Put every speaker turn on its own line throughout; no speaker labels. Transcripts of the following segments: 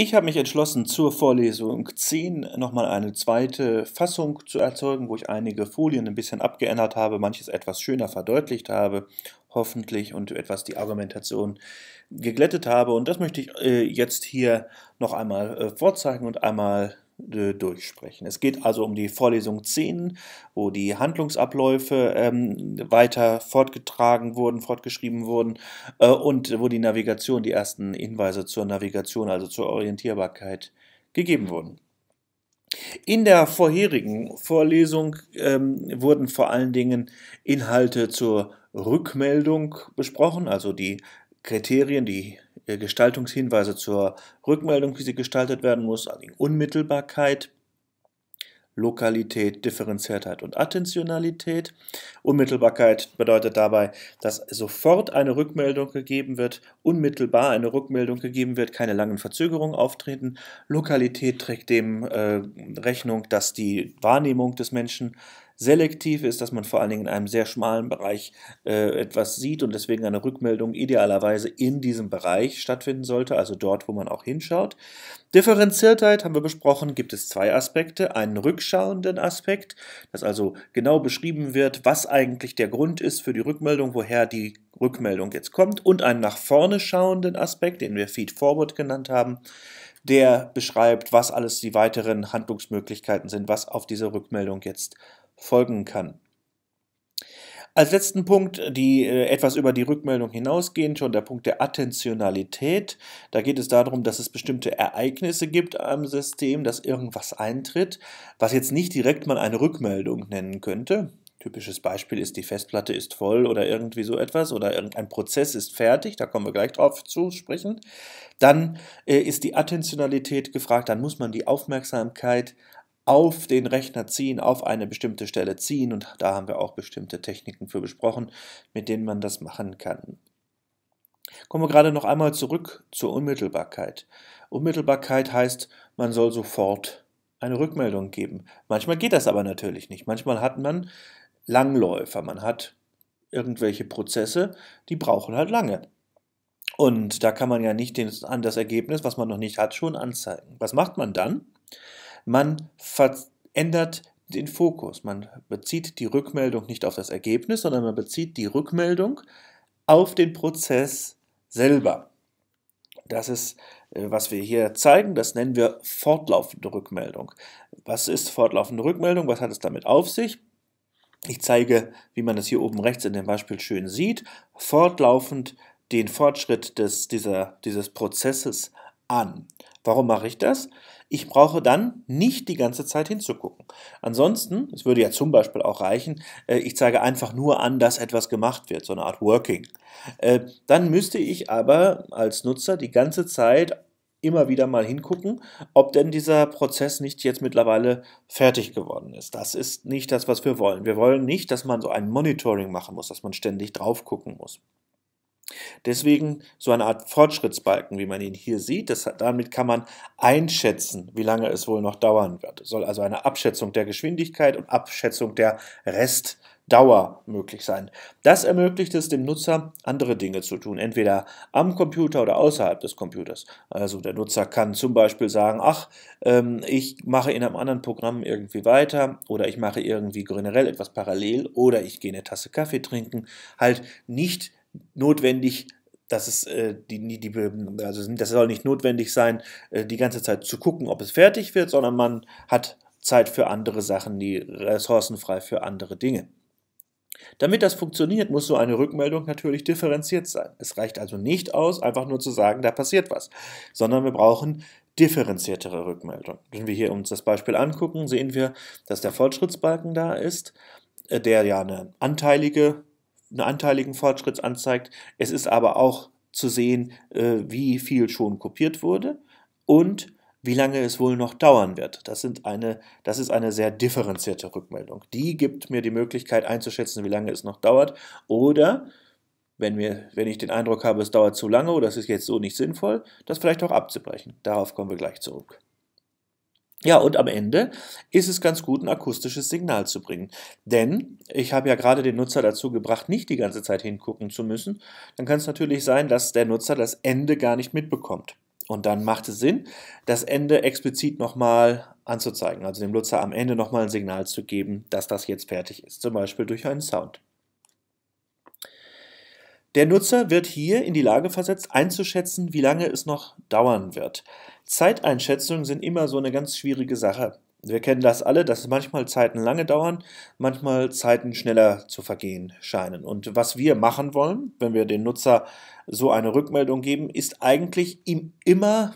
Ich habe mich entschlossen, zur Vorlesung 10 nochmal eine zweite Fassung zu erzeugen, wo ich einige Folien ein bisschen abgeändert habe, manches etwas schöner verdeutlicht habe, hoffentlich, und etwas die Argumentation geglättet habe. Und das möchte ich äh, jetzt hier noch einmal äh, vorzeigen und einmal äh, durchsprechen. Es geht also um die Vorlesung 10, wo die Handlungsabläufe ähm, weiter fortgetragen wurden, fortgeschrieben wurden äh, und wo die Navigation, die ersten Hinweise zur Navigation, also zur Orientierbarkeit gegeben wurden. In der vorherigen Vorlesung ähm, wurden vor allen Dingen Inhalte zur Rückmeldung besprochen, also die Kriterien, die äh, Gestaltungshinweise zur Rückmeldung, wie sie gestaltet werden muss, also Unmittelbarkeit, Lokalität, Differenziertheit und Attentionalität. Unmittelbarkeit bedeutet dabei, dass sofort eine Rückmeldung gegeben wird, unmittelbar eine Rückmeldung gegeben wird, keine langen Verzögerungen auftreten. Lokalität trägt dem äh, Rechnung, dass die Wahrnehmung des Menschen Selektiv ist, dass man vor allen Dingen in einem sehr schmalen Bereich äh, etwas sieht und deswegen eine Rückmeldung idealerweise in diesem Bereich stattfinden sollte, also dort, wo man auch hinschaut. Differenziertheit haben wir besprochen, gibt es zwei Aspekte. Einen rückschauenden Aspekt, dass also genau beschrieben wird, was eigentlich der Grund ist für die Rückmeldung, woher die Rückmeldung jetzt kommt. Und einen nach vorne schauenden Aspekt, den wir Feed Forward genannt haben, der beschreibt, was alles die weiteren Handlungsmöglichkeiten sind, was auf diese Rückmeldung jetzt folgen kann. Als letzten Punkt, die äh, etwas über die Rückmeldung hinausgehend, schon der Punkt der Attentionalität. Da geht es darum, dass es bestimmte Ereignisse gibt am System, dass irgendwas eintritt, was jetzt nicht direkt man eine Rückmeldung nennen könnte. Typisches Beispiel ist, die Festplatte ist voll oder irgendwie so etwas oder irgendein Prozess ist fertig, da kommen wir gleich drauf zu sprechen. Dann äh, ist die Attentionalität gefragt, dann muss man die Aufmerksamkeit auf den Rechner ziehen, auf eine bestimmte Stelle ziehen und da haben wir auch bestimmte Techniken für besprochen, mit denen man das machen kann. Kommen wir gerade noch einmal zurück zur Unmittelbarkeit. Unmittelbarkeit heißt, man soll sofort eine Rückmeldung geben. Manchmal geht das aber natürlich nicht. Manchmal hat man Langläufer, man hat irgendwelche Prozesse, die brauchen halt lange. Und da kann man ja nicht an das Ergebnis, was man noch nicht hat, schon anzeigen. Was macht man dann? Man verändert den Fokus. Man bezieht die Rückmeldung nicht auf das Ergebnis, sondern man bezieht die Rückmeldung auf den Prozess selber. Das ist, äh, was wir hier zeigen, das nennen wir fortlaufende Rückmeldung. Was ist fortlaufende Rückmeldung? Was hat es damit auf sich? Ich zeige, wie man es hier oben rechts in dem Beispiel schön sieht, fortlaufend den Fortschritt des, dieser, dieses Prozesses an. Warum mache ich das? Ich brauche dann nicht die ganze Zeit hinzugucken. Ansonsten, es würde ja zum Beispiel auch reichen, äh, ich zeige einfach nur an, dass etwas gemacht wird, so eine Art Working. Äh, dann müsste ich aber als Nutzer die ganze Zeit immer wieder mal hingucken, ob denn dieser Prozess nicht jetzt mittlerweile fertig geworden ist. Das ist nicht das, was wir wollen. Wir wollen nicht, dass man so ein Monitoring machen muss, dass man ständig drauf gucken muss. Deswegen so eine Art Fortschrittsbalken, wie man ihn hier sieht. Das, damit kann man einschätzen, wie lange es wohl noch dauern wird. Es Soll also eine Abschätzung der Geschwindigkeit und Abschätzung der Restdauer möglich sein. Das ermöglicht es dem Nutzer, andere Dinge zu tun, entweder am Computer oder außerhalb des Computers. Also der Nutzer kann zum Beispiel sagen, ach, ähm, ich mache in einem anderen Programm irgendwie weiter oder ich mache irgendwie generell etwas parallel oder ich gehe eine Tasse Kaffee trinken. Halt nicht notwendig, dass es äh, die, die, also das soll nicht notwendig sein, äh, die ganze Zeit zu gucken, ob es fertig wird, sondern man hat Zeit für andere Sachen, die Ressourcen frei für andere Dinge. Damit das funktioniert, muss so eine Rückmeldung natürlich differenziert sein. Es reicht also nicht aus, einfach nur zu sagen, da passiert was, sondern wir brauchen differenziertere Rückmeldung. Wenn wir hier uns das Beispiel angucken, sehen wir, dass der Fortschrittsbalken da ist, äh, der ja eine anteilige einen anteiligen Fortschritt anzeigt. Es ist aber auch zu sehen, äh, wie viel schon kopiert wurde und wie lange es wohl noch dauern wird. Das, sind eine, das ist eine sehr differenzierte Rückmeldung. Die gibt mir die Möglichkeit einzuschätzen, wie lange es noch dauert. Oder wenn, mir, wenn ich den Eindruck habe, es dauert zu lange oder es ist jetzt so nicht sinnvoll, das vielleicht auch abzubrechen. Darauf kommen wir gleich zurück. Ja, und am Ende ist es ganz gut, ein akustisches Signal zu bringen. Denn ich habe ja gerade den Nutzer dazu gebracht, nicht die ganze Zeit hingucken zu müssen. Dann kann es natürlich sein, dass der Nutzer das Ende gar nicht mitbekommt. Und dann macht es Sinn, das Ende explizit nochmal anzuzeigen. Also dem Nutzer am Ende nochmal ein Signal zu geben, dass das jetzt fertig ist. Zum Beispiel durch einen Sound. Der Nutzer wird hier in die Lage versetzt, einzuschätzen, wie lange es noch dauern wird. Zeiteinschätzungen sind immer so eine ganz schwierige Sache. Wir kennen das alle, dass manchmal Zeiten lange dauern, manchmal Zeiten schneller zu vergehen scheinen. Und was wir machen wollen, wenn wir dem Nutzer so eine Rückmeldung geben, ist eigentlich ihm immer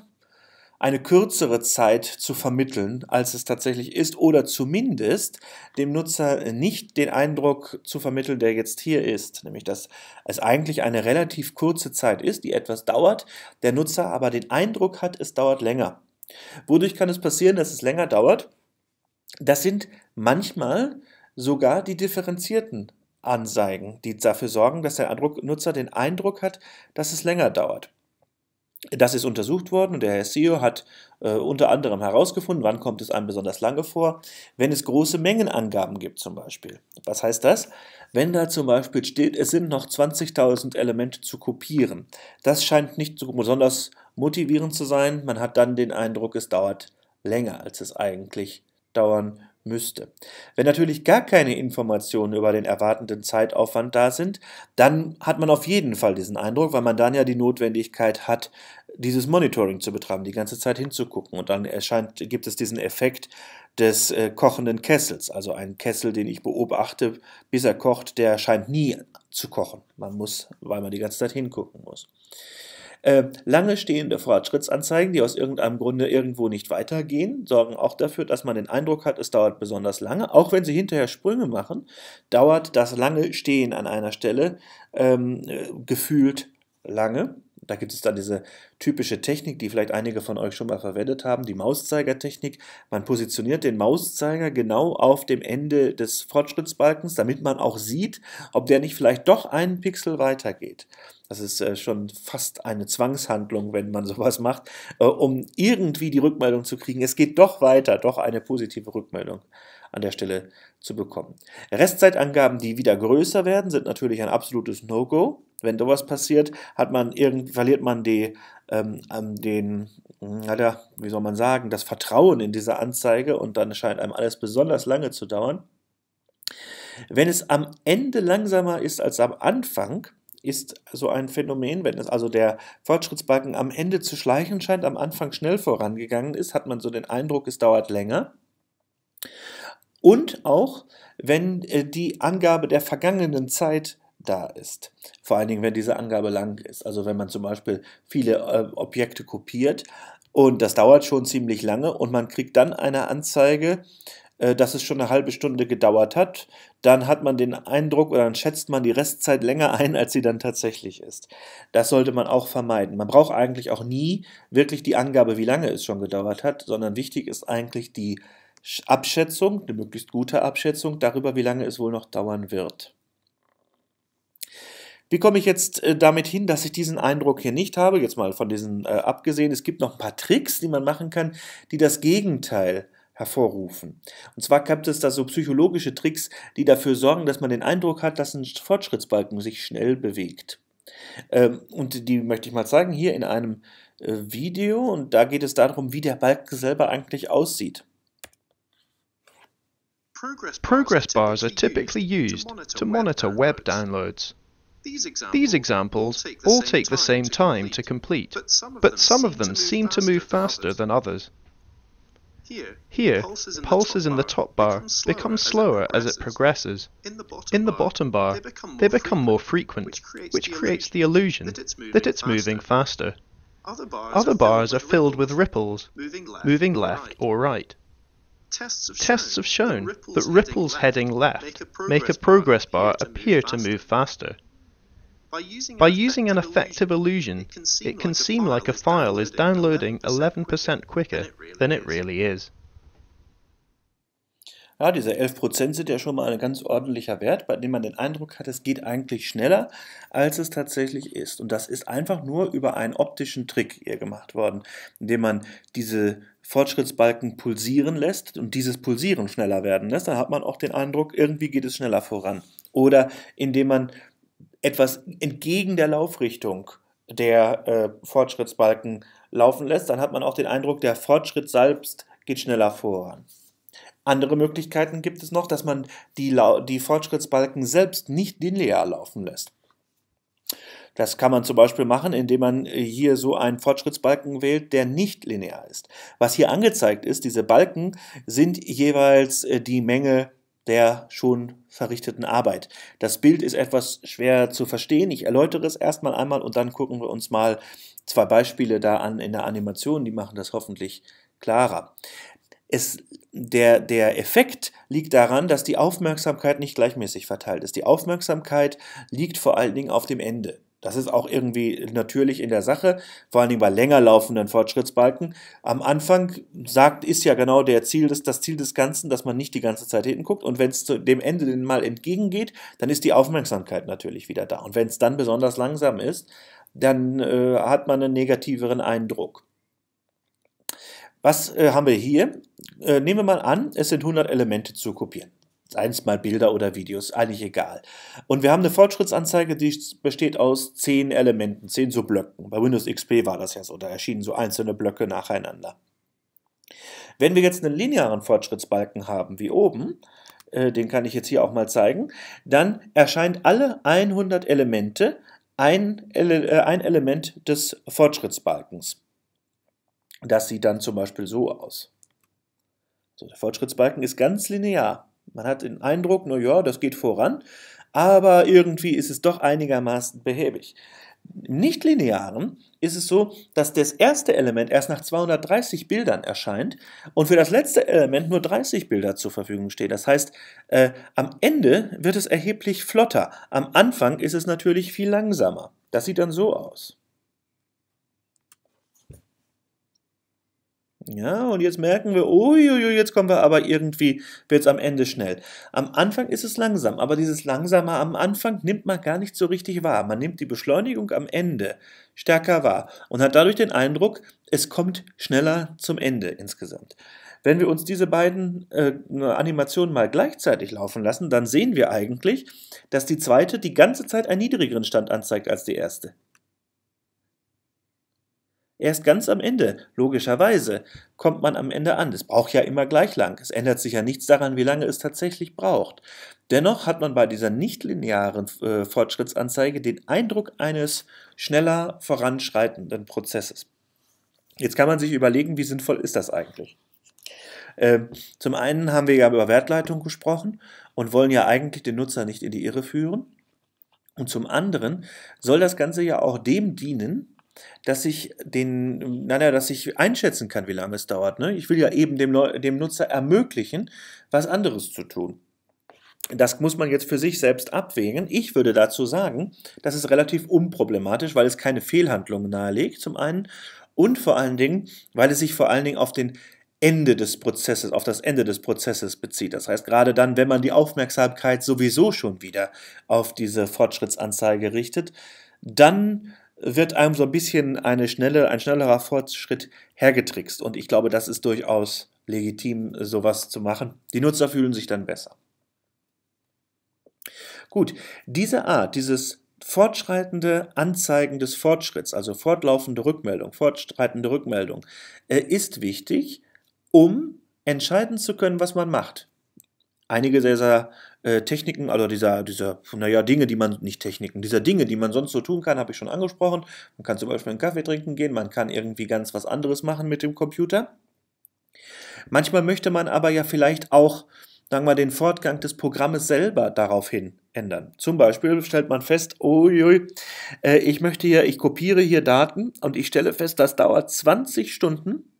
eine kürzere Zeit zu vermitteln, als es tatsächlich ist, oder zumindest dem Nutzer nicht den Eindruck zu vermitteln, der jetzt hier ist, nämlich dass es eigentlich eine relativ kurze Zeit ist, die etwas dauert, der Nutzer aber den Eindruck hat, es dauert länger. Wodurch kann es passieren, dass es länger dauert? Das sind manchmal sogar die differenzierten Anzeigen, die dafür sorgen, dass der Nutzer den Eindruck hat, dass es länger dauert. Das ist untersucht worden und der Herr CEO hat äh, unter anderem herausgefunden, wann kommt es einem besonders lange vor, wenn es große Mengenangaben gibt zum Beispiel. Was heißt das? Wenn da zum Beispiel steht, es sind noch 20.000 Elemente zu kopieren. Das scheint nicht so besonders motivierend zu sein. Man hat dann den Eindruck, es dauert länger, als es eigentlich dauern müsste. Wenn natürlich gar keine Informationen über den erwartenden Zeitaufwand da sind, dann hat man auf jeden Fall diesen Eindruck, weil man dann ja die Notwendigkeit hat, dieses Monitoring zu betreiben, die ganze Zeit hinzugucken. Und dann erscheint, gibt es diesen Effekt des äh, kochenden Kessels. Also ein Kessel, den ich beobachte, bis er kocht, der scheint nie zu kochen. Man muss, weil man die ganze Zeit hingucken muss. Äh, lange stehende Fortschrittsanzeigen, die aus irgendeinem Grunde irgendwo nicht weitergehen, sorgen auch dafür, dass man den Eindruck hat, es dauert besonders lange. Auch wenn sie hinterher Sprünge machen, dauert das lange Stehen an einer Stelle ähm, äh, gefühlt lange. Da gibt es dann diese typische Technik, die vielleicht einige von euch schon mal verwendet haben, die Mauszeigertechnik. Man positioniert den Mauszeiger genau auf dem Ende des Fortschrittsbalkens, damit man auch sieht, ob der nicht vielleicht doch einen Pixel weitergeht. Das ist äh, schon fast eine Zwangshandlung, wenn man sowas macht, äh, um irgendwie die Rückmeldung zu kriegen. Es geht doch weiter, doch eine positive Rückmeldung an der Stelle zu bekommen. Restzeitangaben, die wieder größer werden, sind natürlich ein absolutes No-Go. Wenn sowas passiert, hat man irgend, verliert man die, ähm, ähm den, hm, ja, wie soll man sagen, das Vertrauen in diese Anzeige und dann scheint einem alles besonders lange zu dauern. Wenn es am Ende langsamer ist als am Anfang, ist so ein Phänomen, wenn es also der Fortschrittsbalken am Ende zu schleichen scheint, am Anfang schnell vorangegangen ist, hat man so den Eindruck, es dauert länger. Und auch, wenn äh, die Angabe der vergangenen Zeit da ist. Vor allen Dingen, wenn diese Angabe lang ist. Also wenn man zum Beispiel viele äh, Objekte kopiert und das dauert schon ziemlich lange und man kriegt dann eine Anzeige, äh, dass es schon eine halbe Stunde gedauert hat, dann hat man den Eindruck oder dann schätzt man die Restzeit länger ein, als sie dann tatsächlich ist. Das sollte man auch vermeiden. Man braucht eigentlich auch nie wirklich die Angabe, wie lange es schon gedauert hat, sondern wichtig ist eigentlich die Abschätzung, eine möglichst gute Abschätzung darüber, wie lange es wohl noch dauern wird. Wie komme ich jetzt äh, damit hin, dass ich diesen Eindruck hier nicht habe? Jetzt mal von diesen äh, abgesehen. Es gibt noch ein paar Tricks, die man machen kann, die das Gegenteil hervorrufen. Und zwar gibt es da so psychologische Tricks, die dafür sorgen, dass man den Eindruck hat, dass ein Fortschrittsbalken sich schnell bewegt. Ähm, und die möchte ich mal zeigen hier in einem äh, Video. Und da geht es darum, wie der Balken selber eigentlich aussieht. Progress, Progress bars, are typically used to monitor, to monitor web, downloads. downloads. These examples, These examples all take the same, time, to complete, but some of, but them, some of them seem to move faster than others. Here, pulses, in, pulses the in the top bar become slower, become slower as, it as, it progresses. In the bottom, in the bottom bar, they become, they become more, frequent, which creates, which the, creates illusion the illusion that it's moving, that it's faster. moving faster. Other bars, Other are, bars filled are, filled with ripples, moving left, moving left or right. Or right. Tests have, Tests have shown that ripples, heading left, make, a progress bar appear to move faster. By using, By using an effective illusion, it can seem like a file is downloading 11% quicker than it really is. Ja, diese 11% sind ja schon mal ein ganz ordentlicher Wert, bei dem man den Eindruck hat, es geht eigentlich schneller, als es tatsächlich ist. Und das ist einfach nur über einen optischen Trick hier gemacht worden, indem man diese Fortschrittsbalken pulsieren lässt und dieses Pulsieren schneller werden lässt, dann hat man auch den Eindruck, irgendwie geht es schneller voran. Oder indem man etwas entgegen der Laufrichtung der äh, Fortschrittsbalken laufen lässt, dann hat man auch den Eindruck, der Fortschritt selbst geht schneller voran. Andere Möglichkeiten gibt es noch, dass man die, La die Fortschrittsbalken selbst nicht linear laufen lässt. Das kann man zum Beispiel machen, indem man äh, hier so einen Fortschrittsbalken wählt, der nicht linear ist. Was hier angezeigt ist, diese Balken sind jeweils äh, die Menge der schon verrichteten Arbeit. Das Bild ist etwas schwer zu verstehen. Ich erläutere es erstmal einmal und dann gucken wir uns mal zwei Beispiele da an in der Animation. Die machen das hoffentlich klarer. Es, der, der Effekt liegt daran, dass die Aufmerksamkeit nicht gleichmäßig verteilt ist. Die Aufmerksamkeit liegt vor allen Dingen auf dem Ende. Das ist auch irgendwie natürlich in der Sache, vor allen Dingen bei länger laufenden Fortschrittsbalken. Am Anfang sagt, ist ja genau der Ziel des, das Ziel des Ganzen, dass man nicht die ganze Zeit hinguckt. Und wenn es zu dem Ende denn mal entgegengeht, dann ist die Aufmerksamkeit natürlich wieder da. Und wenn es dann besonders langsam ist, dann äh, hat man einen negativeren Eindruck. Was äh, haben wir hier? Äh, nehmen wir mal an, es sind 100 Elemente zu kopieren eins mal Bilder oder Videos, eigentlich egal. Und wir haben eine Fortschrittsanzeige, die besteht aus zehn Elementen, zehn so Blöcken. Bei Windows XP war das ja so, da erschienen so einzelne Blöcke nacheinander. Wenn wir jetzt einen linearen Fortschrittsbalken haben, wie oben, äh, den kann ich jetzt hier auch mal zeigen, dann erscheint alle 100 Elemente ein, Ele äh, ein Element des Fortschrittsbalkens. Das sieht dann zum Beispiel so aus. So, der Fortschrittsbalken ist ganz linear. Man hat den Eindruck, naja, das geht voran, aber irgendwie ist es doch einigermaßen behäbig. Im Nichtlinearen ist es so, dass das erste Element erst nach 230 Bildern erscheint und für das letzte Element nur 30 Bilder zur Verfügung stehen. Das heißt, äh, am Ende wird es erheblich flotter. Am Anfang ist es natürlich viel langsamer. Das sieht dann so aus. Ja, und jetzt merken wir, uiuiui, jetzt kommen wir aber irgendwie, wird es am Ende schnell. Am Anfang ist es langsam, aber dieses Langsame am Anfang nimmt man gar nicht so richtig wahr. Man nimmt die Beschleunigung am Ende stärker wahr und hat dadurch den Eindruck, es kommt schneller zum Ende insgesamt. Wenn wir uns diese beiden äh, ne, Animationen mal gleichzeitig laufen lassen, dann sehen wir eigentlich, dass die zweite die ganze Zeit einen niedrigeren Stand anzeigt als die erste. Erst ganz am Ende, logischerweise, kommt man am Ende an. Es braucht ja immer gleich lang. Es ändert sich ja nichts daran, wie lange es tatsächlich braucht. Dennoch hat man bei dieser nichtlinearen äh, Fortschrittsanzeige den Eindruck eines schneller voranschreitenden Prozesses. Jetzt kann man sich überlegen, wie sinnvoll ist das eigentlich? Ähm, zum einen haben wir ja über Wertleitung gesprochen und wollen ja eigentlich den Nutzer nicht in die Irre führen. Und zum anderen soll das Ganze ja auch dem dienen, dass ich den, naja, dass ich einschätzen kann, wie lange es dauert. Ne? Ich will ja eben dem, dem Nutzer ermöglichen, was anderes zu tun. Das muss man jetzt für sich selbst abwägen. Ich würde dazu sagen, das ist relativ unproblematisch, weil es keine Fehlhandlungen nahelegt, zum einen, und vor allen Dingen, weil es sich vor allen Dingen auf den Ende des Prozesses, auf das Ende des Prozesses bezieht. Das heißt, gerade dann, wenn man die Aufmerksamkeit sowieso schon wieder auf diese Fortschrittsanzeige richtet, dann wird einem so ein bisschen eine schnelle, ein schnellerer Fortschritt hergetrickst. Und ich glaube, das ist durchaus legitim, sowas zu machen. Die Nutzer fühlen sich dann besser. Gut, diese Art, dieses fortschreitende Anzeigen des Fortschritts, also fortlaufende Rückmeldung, fortschreitende Rückmeldung, äh, ist wichtig, um entscheiden zu können, was man macht. Einige sehr, sehr äh, Techniken, also dieser, dieser, naja, Dinge, die man, nicht Techniken, dieser Dinge, die man sonst so tun kann, habe ich schon angesprochen. Man kann zum Beispiel einen Kaffee trinken gehen, man kann irgendwie ganz was anderes machen mit dem Computer. Manchmal möchte man aber ja vielleicht auch, sagen wir, den Fortgang des Programmes selber daraufhin ändern. Zum Beispiel stellt man fest, uiui, äh, ich möchte hier, ich kopiere hier Daten und ich stelle fest, das dauert 20 Stunden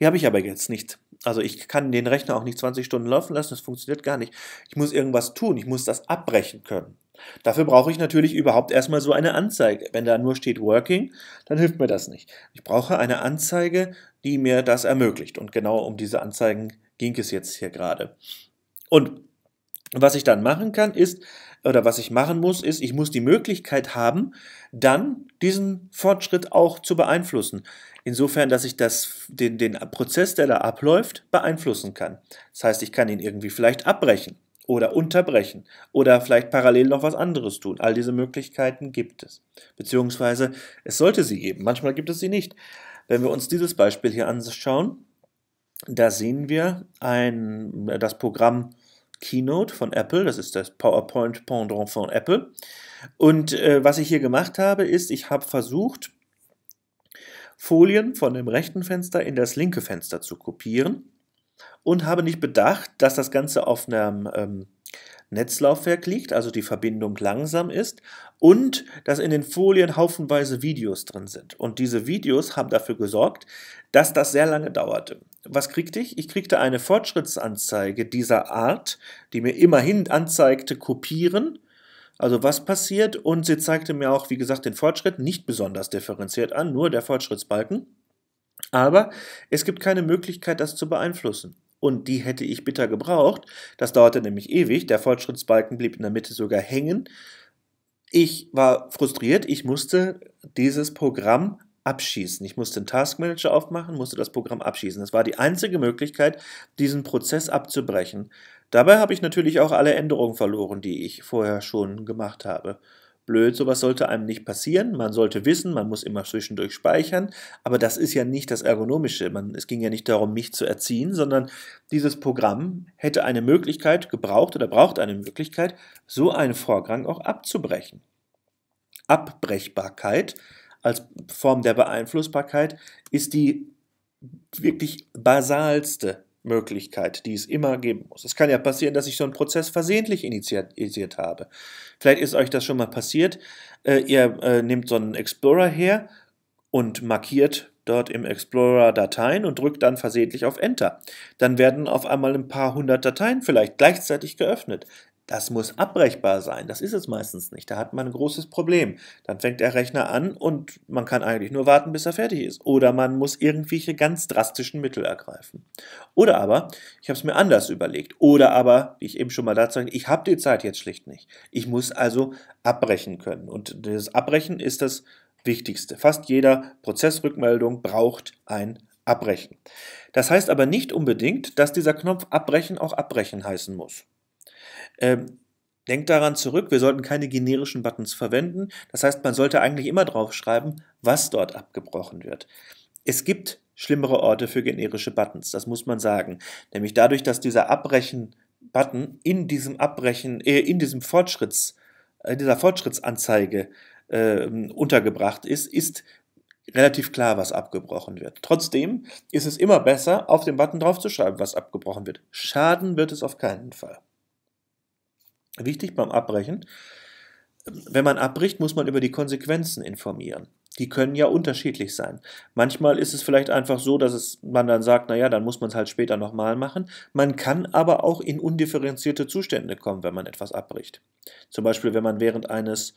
die habe ich aber jetzt nicht. Also ich kann den Rechner auch nicht 20 Stunden laufen lassen, das funktioniert gar nicht. Ich muss irgendwas tun, ich muss das abbrechen können. Dafür brauche ich natürlich überhaupt erstmal so eine Anzeige. Wenn da nur steht Working, dann hilft mir das nicht. Ich brauche eine Anzeige, die mir das ermöglicht. Und genau um diese Anzeigen ging es jetzt hier gerade. Und was ich dann machen kann, ist, oder was ich machen muss, ist, ich muss die Möglichkeit haben, dann diesen Fortschritt auch zu beeinflussen. Insofern, dass ich das, den, den Prozess, der da abläuft, beeinflussen kann. Das heißt, ich kann ihn irgendwie vielleicht abbrechen oder unterbrechen oder vielleicht parallel noch was anderes tun. All diese Möglichkeiten gibt es. Beziehungsweise es sollte sie geben. Manchmal gibt es sie nicht. Wenn wir uns dieses Beispiel hier anschauen, da sehen wir ein, das Programm Keynote von Apple, das ist das PowerPoint-Pendant von Apple. Und äh, was ich hier gemacht habe, ist, ich habe versucht, Folien von dem rechten Fenster in das linke Fenster zu kopieren und habe nicht bedacht, dass das Ganze auf einem ähm, Netzlaufwerk liegt, also die Verbindung langsam ist, und dass in den Folien haufenweise Videos drin sind. Und diese Videos haben dafür gesorgt, dass das sehr lange dauerte. Was kriegte ich? Ich kriegte eine Fortschrittsanzeige dieser Art, die mir immerhin anzeigte, kopieren, also was passiert, und sie zeigte mir auch, wie gesagt, den Fortschritt nicht besonders differenziert an, nur der Fortschrittsbalken. Aber es gibt keine Möglichkeit, das zu beeinflussen und die hätte ich bitter gebraucht. Das dauerte nämlich ewig, der Fortschrittsbalken blieb in der Mitte sogar hängen. Ich war frustriert, ich musste dieses Programm abschießen. Ich musste den Taskmanager aufmachen, musste das Programm abschießen. Das war die einzige Möglichkeit, diesen Prozess abzubrechen. Dabei habe ich natürlich auch alle Änderungen verloren, die ich vorher schon gemacht habe blöd, sowas sollte einem nicht passieren. Man sollte wissen, man muss immer zwischendurch speichern, aber das ist ja nicht das Ergonomische. Man, es ging ja nicht darum, mich zu erziehen, sondern dieses Programm hätte eine Möglichkeit gebraucht oder braucht eine Möglichkeit, so einen Vorgang auch abzubrechen. Abbrechbarkeit als Form der Beeinflussbarkeit ist die wirklich basalste Möglichkeit, die es immer geben muss. Es kann ja passieren, dass ich so einen Prozess versehentlich initiiert, habe. Vielleicht ist euch das schon mal passiert. Äh, ihr äh, nehmt so einen Explorer her und markiert dort im Explorer Dateien und drückt dann versehentlich auf Enter. Dann werden auf einmal ein paar hundert Dateien vielleicht gleichzeitig geöffnet. Das muss abbrechbar sein. Das ist es meistens nicht. Da hat man ein großes Problem. Dann fängt der Rechner an und man kann eigentlich nur warten, bis er fertig ist. Oder man muss irgendwelche ganz drastischen Mittel ergreifen. Oder aber, ich habe es mir anders überlegt. Oder aber, wie ich eben schon mal dazu sagte, ich habe die Zeit jetzt schlicht nicht. Ich muss also abbrechen können. Und das Abbrechen ist das Wichtigste. Fast jeder Prozessrückmeldung braucht ein Abbrechen. Das heißt aber nicht unbedingt, dass dieser Knopf Abbrechen auch Abbrechen heißen muss. Ähm, denkt daran zurück, wir sollten keine generischen Buttons verwenden. Das heißt, man sollte eigentlich immer draufschreiben, was dort abgebrochen wird. Es gibt schlimmere Orte für generische Buttons, das muss man sagen. Nämlich dadurch, dass dieser Abbrechen-Button in diesem Abbrechen, äh, in diesem Fortschritts, äh, in dieser Fortschrittsanzeige äh, untergebracht ist, ist relativ klar, was abgebrochen wird. Trotzdem ist es immer besser, auf den Button draufzuschreiben, was abgebrochen wird. Schaden wird es auf keinen Fall. Wichtig beim Abbrechen, wenn man abbricht, muss man über die Konsequenzen informieren. Die können ja unterschiedlich sein. Manchmal ist es vielleicht einfach so, dass es, man dann sagt, naja, dann muss man es halt später nochmal machen. Man kann aber auch in undifferenzierte Zustände kommen, wenn man etwas abbricht. Zum Beispiel, wenn man während eines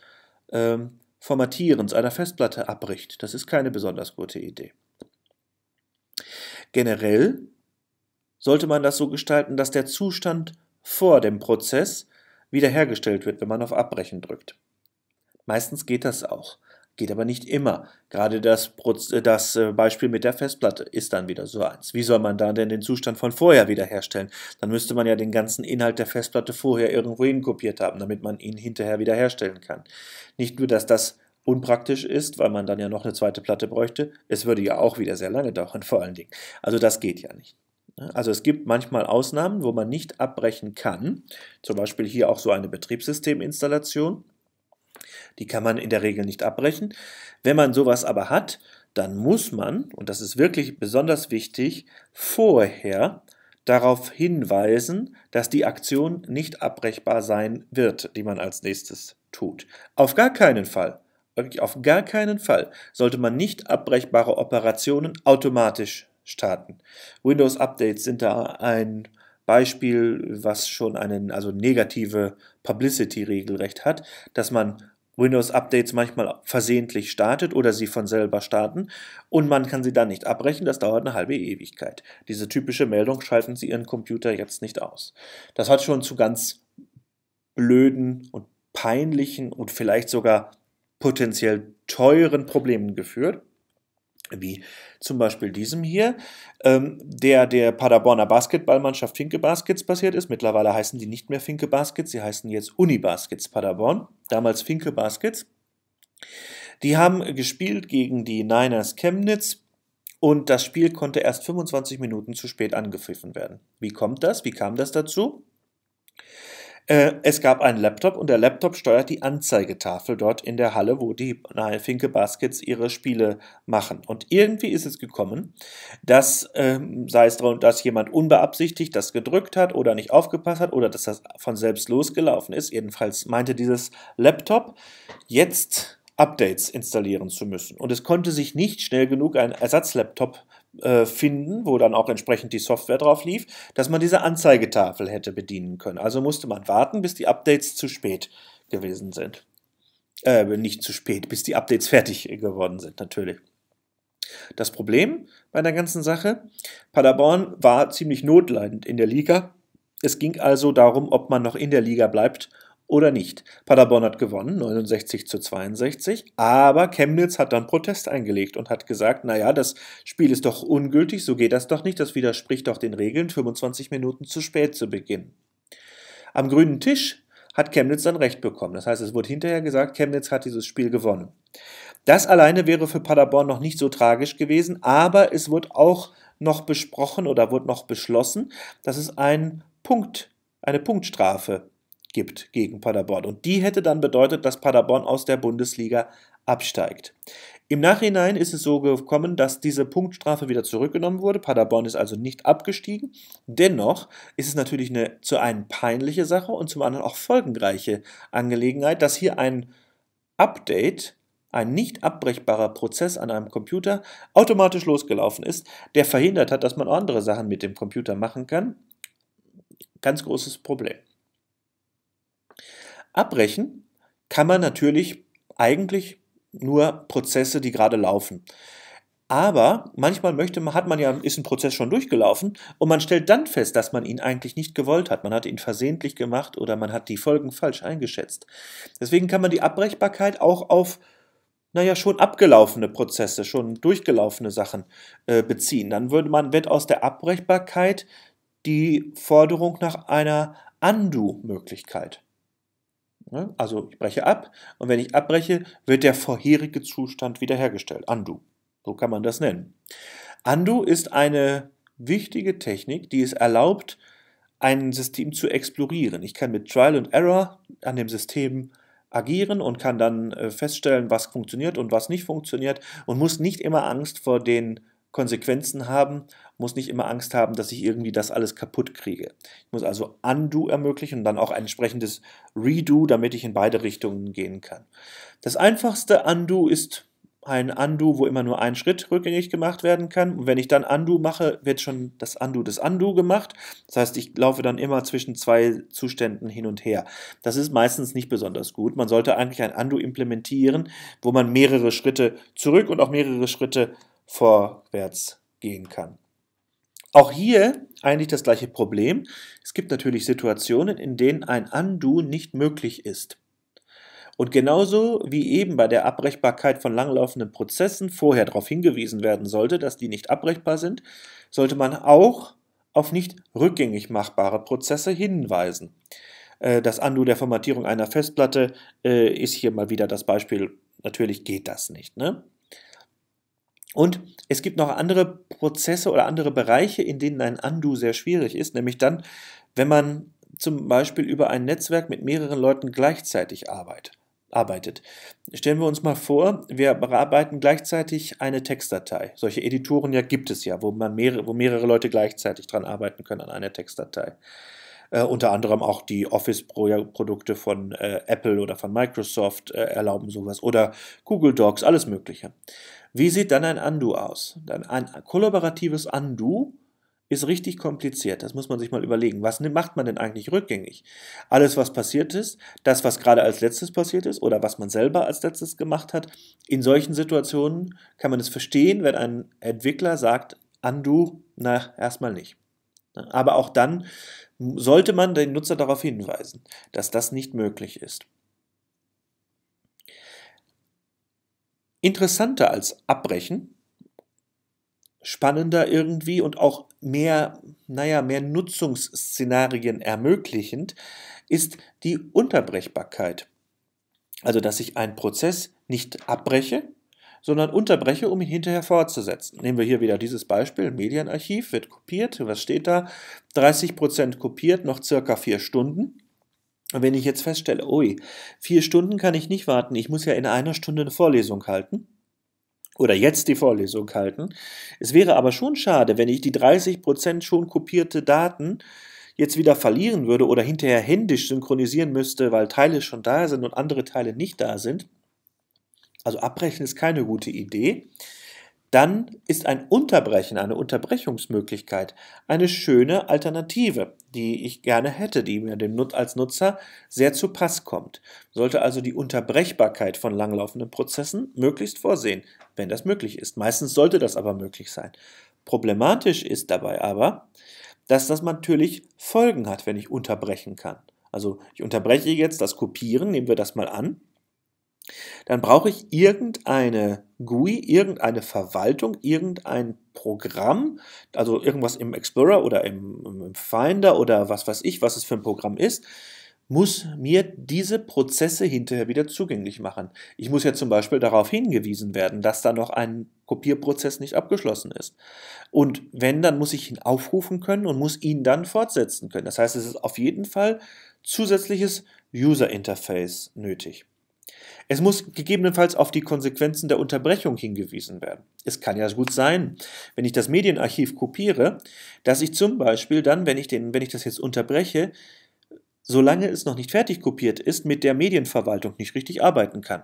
ähm, Formatierens einer Festplatte abbricht. Das ist keine besonders gute Idee. Generell sollte man das so gestalten, dass der Zustand vor dem Prozess wiederhergestellt wird, wenn man auf Abbrechen drückt. Meistens geht das auch, geht aber nicht immer. Gerade das, äh, das, äh, Beispiel mit der Festplatte ist dann wieder so eins. Wie soll man da denn den Zustand von vorher wiederherstellen? Dann müsste man ja den ganzen Inhalt der Festplatte vorher irgendwo hinkopiert haben, damit man ihn hinterher wiederherstellen kann. Nicht nur, dass das unpraktisch ist, weil man dann ja noch eine zweite Platte bräuchte, es würde ja auch wieder sehr lange dauern, vor allen Dingen. Also das geht ja nicht. Ne? Also es gibt manchmal Ausnahmen, wo man nicht abbrechen kann. Zum Beispiel hier auch so eine Betriebssysteminstallation. Die kann man in der Regel nicht abbrechen. Wenn man sowas aber hat, dann muss man, und das ist wirklich besonders wichtig, vorher darauf hinweisen, dass die Aktion nicht abbrechbar sein wird, die man als nächstes tut. Auf gar keinen Fall, wirklich auf gar keinen Fall sollte man nicht abbrechbare Operationen automatisch starten. Windows-Updates sind da ein Beispiel, was schon eine also negative Publicity regelrecht hat, dass man Windows-Updates manchmal versehentlich startet oder sie von selber starten und man kann sie dann nicht abbrechen, das dauert eine halbe Ewigkeit. Diese typische Meldung schalten Sie Ihren Computer jetzt nicht aus. Das hat schon zu ganz blöden und peinlichen und vielleicht sogar potenziell teuren Problemen geführt wie zum Beispiel diesem hier, ähm, der der Paderborner Basketballmannschaft Finke Baskets passiert ist. Mittlerweile heißen die nicht mehr Finke Baskets, sie heißen jetzt Uni Baskets Paderborn, damals Finke Baskets. Die haben gespielt gegen die Niners Chemnitz und das Spiel konnte erst 25 Minuten zu spät angepfiffen werden. Wie kommt das? Wie kam das dazu? Äh, es gab einen Laptop und der Laptop steuert die Anzeigetafel dort in der Halle, wo die Finke Baskets ihre Spiele machen. Und irgendwie ist es gekommen, dass, ähm, sei es darum, dass jemand unbeabsichtigt das gedrückt hat oder nicht aufgepasst hat oder dass das von selbst losgelaufen ist. Jedenfalls meinte dieses Laptop jetzt Updates installieren zu müssen. Und es konnte sich nicht schnell genug ein Ersatzlaptop äh, finden, wo dann auch entsprechend die Software drauf lief, dass man diese Anzeigetafel hätte bedienen können. Also musste man warten, bis die Updates zu spät gewesen sind. Äh, nicht zu spät, bis die Updates fertig geworden sind, natürlich. Das Problem bei der ganzen Sache, Paderborn war ziemlich notleidend in der Liga. Es ging also darum, ob man noch in der Liga bleibt oder nicht. Paderborn hat gewonnen, 69 zu 62, aber Chemnitz hat dann Protest eingelegt und hat gesagt, naja, das Spiel ist doch ungültig, so geht das doch nicht, das widerspricht doch den Regeln, 25 Minuten zu spät zu beginnen. Am grünen Tisch hat Chemnitz dann Recht bekommen. Das heißt, es wurde hinterher gesagt, Chemnitz hat dieses Spiel gewonnen. Das alleine wäre für Paderborn noch nicht so tragisch gewesen, aber es wurde auch noch besprochen oder wurde noch beschlossen, dass es ein Punkt, eine Punktstrafe gibt gegen Paderborn. Und die hätte dann bedeutet, dass Paderborn aus der Bundesliga absteigt. Im Nachhinein ist es so gekommen, dass diese Punktstrafe wieder zurückgenommen wurde. Paderborn ist also nicht abgestiegen. Dennoch ist es natürlich eine, zu einem peinliche Sache und zum anderen auch folgenreiche Angelegenheit, dass hier ein Update, ein nicht abbrechbarer Prozess an einem Computer, automatisch losgelaufen ist, der verhindert hat, dass man andere Sachen mit dem Computer machen kann. Ganz großes Problem. Abbrechen kann man natürlich eigentlich nur Prozesse, die gerade laufen. Aber manchmal möchte man, hat man ja, ist ein Prozess schon durchgelaufen und man stellt dann fest, dass man ihn eigentlich nicht gewollt hat. Man hat ihn versehentlich gemacht oder man hat die Folgen falsch eingeschätzt. Deswegen kann man die Abbrechbarkeit auch auf, naja, schon abgelaufene Prozesse, schon durchgelaufene Sachen äh, beziehen. Dann würde man, wird aus der Abbrechbarkeit die Forderung nach einer Undo-Möglichkeit. Ne? Also ich breche ab und wenn ich abbreche, wird der vorherige Zustand wiederhergestellt. Undo. So kann man das nennen. Undo ist eine wichtige Technik, die es erlaubt, ein System zu explorieren. Ich kann mit Trial and Error an dem System agieren und kann dann äh, feststellen, was funktioniert und was nicht funktioniert und muss nicht immer Angst vor den Konsequenzen haben muss nicht immer Angst haben, dass ich irgendwie das alles kaputt kriege. Ich muss also Undo ermöglichen und dann auch ein entsprechendes Redo, damit ich in beide Richtungen gehen kann. Das einfachste Undo ist ein Undo, wo immer nur ein Schritt rückgängig gemacht werden kann. Und wenn ich dann Undo mache, wird schon das Undo des Undo gemacht. Das heißt, ich laufe dann immer zwischen zwei Zuständen hin und her. Das ist meistens nicht besonders gut. Man sollte eigentlich ein Undo implementieren, wo man mehrere Schritte zurück und auch mehrere Schritte vorwärts gehen kann. Auch hier eigentlich das gleiche Problem. Es gibt natürlich Situationen, in denen ein Undo nicht möglich ist. Und genauso wie eben bei der Abbrechbarkeit von langlaufenden Prozessen vorher darauf hingewiesen werden sollte, dass die nicht abbrechbar sind, sollte man auch auf nicht rückgängig machbare Prozesse hinweisen. Äh, das Undo der Formatierung einer Festplatte äh, ist hier mal wieder das Beispiel. Natürlich geht das nicht. Ne? Und es gibt noch andere Prozesse oder andere Bereiche, in denen ein Undo sehr schwierig ist, nämlich dann, wenn man zum Beispiel über ein Netzwerk mit mehreren Leuten gleichzeitig arbeitet arbeitet. Stellen wir uns mal vor, wir bearbeiten gleichzeitig eine Textdatei. Solche Editoren ja gibt es ja, wo, man mehrere, wo mehrere Leute gleichzeitig dran arbeiten können an einer Textdatei. Äh, unter anderem auch die Office-Produkte von äh, Apple oder von Microsoft äh, erlauben sowas oder Google Docs, alles Mögliche. Wie sieht dann ein Undo aus? Dann ein kollaboratives Undo ist richtig kompliziert. Das muss man sich mal überlegen. Was macht man denn eigentlich rückgängig? Alles, was passiert ist, das, was gerade als letztes passiert ist oder was man selber als letztes gemacht hat. In solchen Situationen kann man es verstehen, wenn ein Entwickler sagt, Undo, na, erstmal nicht. Ne? Aber auch dann sollte man den Nutzer darauf hinweisen, dass das nicht möglich ist. Interessanter als abbrechen, spannender irgendwie und auch mehr, naja, mehr Nutzungsszenarien ermöglichend ist die Unterbrechbarkeit. Also, dass ich einen Prozess nicht abbreche, sondern unterbreche, um ihn hinterher fortzusetzen. Nehmen wir hier wieder dieses Beispiel, Medienarchiv wird kopiert, was steht da? 30% kopiert, noch circa vier Stunden. Und wenn ich jetzt feststelle, ui, vier Stunden kann ich nicht warten, ich muss ja in einer Stunde eine Vorlesung halten, oder jetzt die Vorlesung halten. Es wäre aber schon schade, wenn ich die 30% schon kopierte Daten jetzt wieder verlieren würde oder hinterher händisch synchronisieren müsste, weil Teile schon da sind und andere Teile nicht da sind also abbrechen ist keine gute Idee, dann ist ein Unterbrechen, eine Unterbrechungsmöglichkeit eine schöne Alternative, die ich gerne hätte, die mir dem Nut als Nutzer sehr zu Pass kommt. Sollte also die Unterbrechbarkeit von langlaufenden Prozessen möglichst vorsehen, wenn das möglich ist. Meistens sollte das aber möglich sein. Problematisch ist dabei aber, dass das natürlich Folgen hat, wenn ich unterbrechen kann. Also ich unterbreche jetzt das Kopieren, nehmen wir das mal an, dann brauche ich irgendeine GUI, irgendeine Verwaltung, irgendein Programm, also irgendwas im Explorer oder im, im, Finder oder was weiß ich, was es für ein Programm ist, muss mir diese Prozesse hinterher wieder zugänglich machen. Ich muss ja zum Beispiel darauf hingewiesen werden, dass da noch ein Kopierprozess nicht abgeschlossen ist. Und wenn, dann muss ich ihn aufrufen können und muss ihn dann fortsetzen können. Das heißt, es ist auf jeden Fall zusätzliches User Interface nötig. Es muss gegebenenfalls auf die Konsequenzen der Unterbrechung hingewiesen werden. Es kann ja gut sein, wenn ich das Medienarchiv kopiere, dass ich zum Beispiel dann, wenn ich, den, wenn ich das jetzt unterbreche, solange es noch nicht fertig kopiert ist, mit der Medienverwaltung nicht richtig arbeiten kann.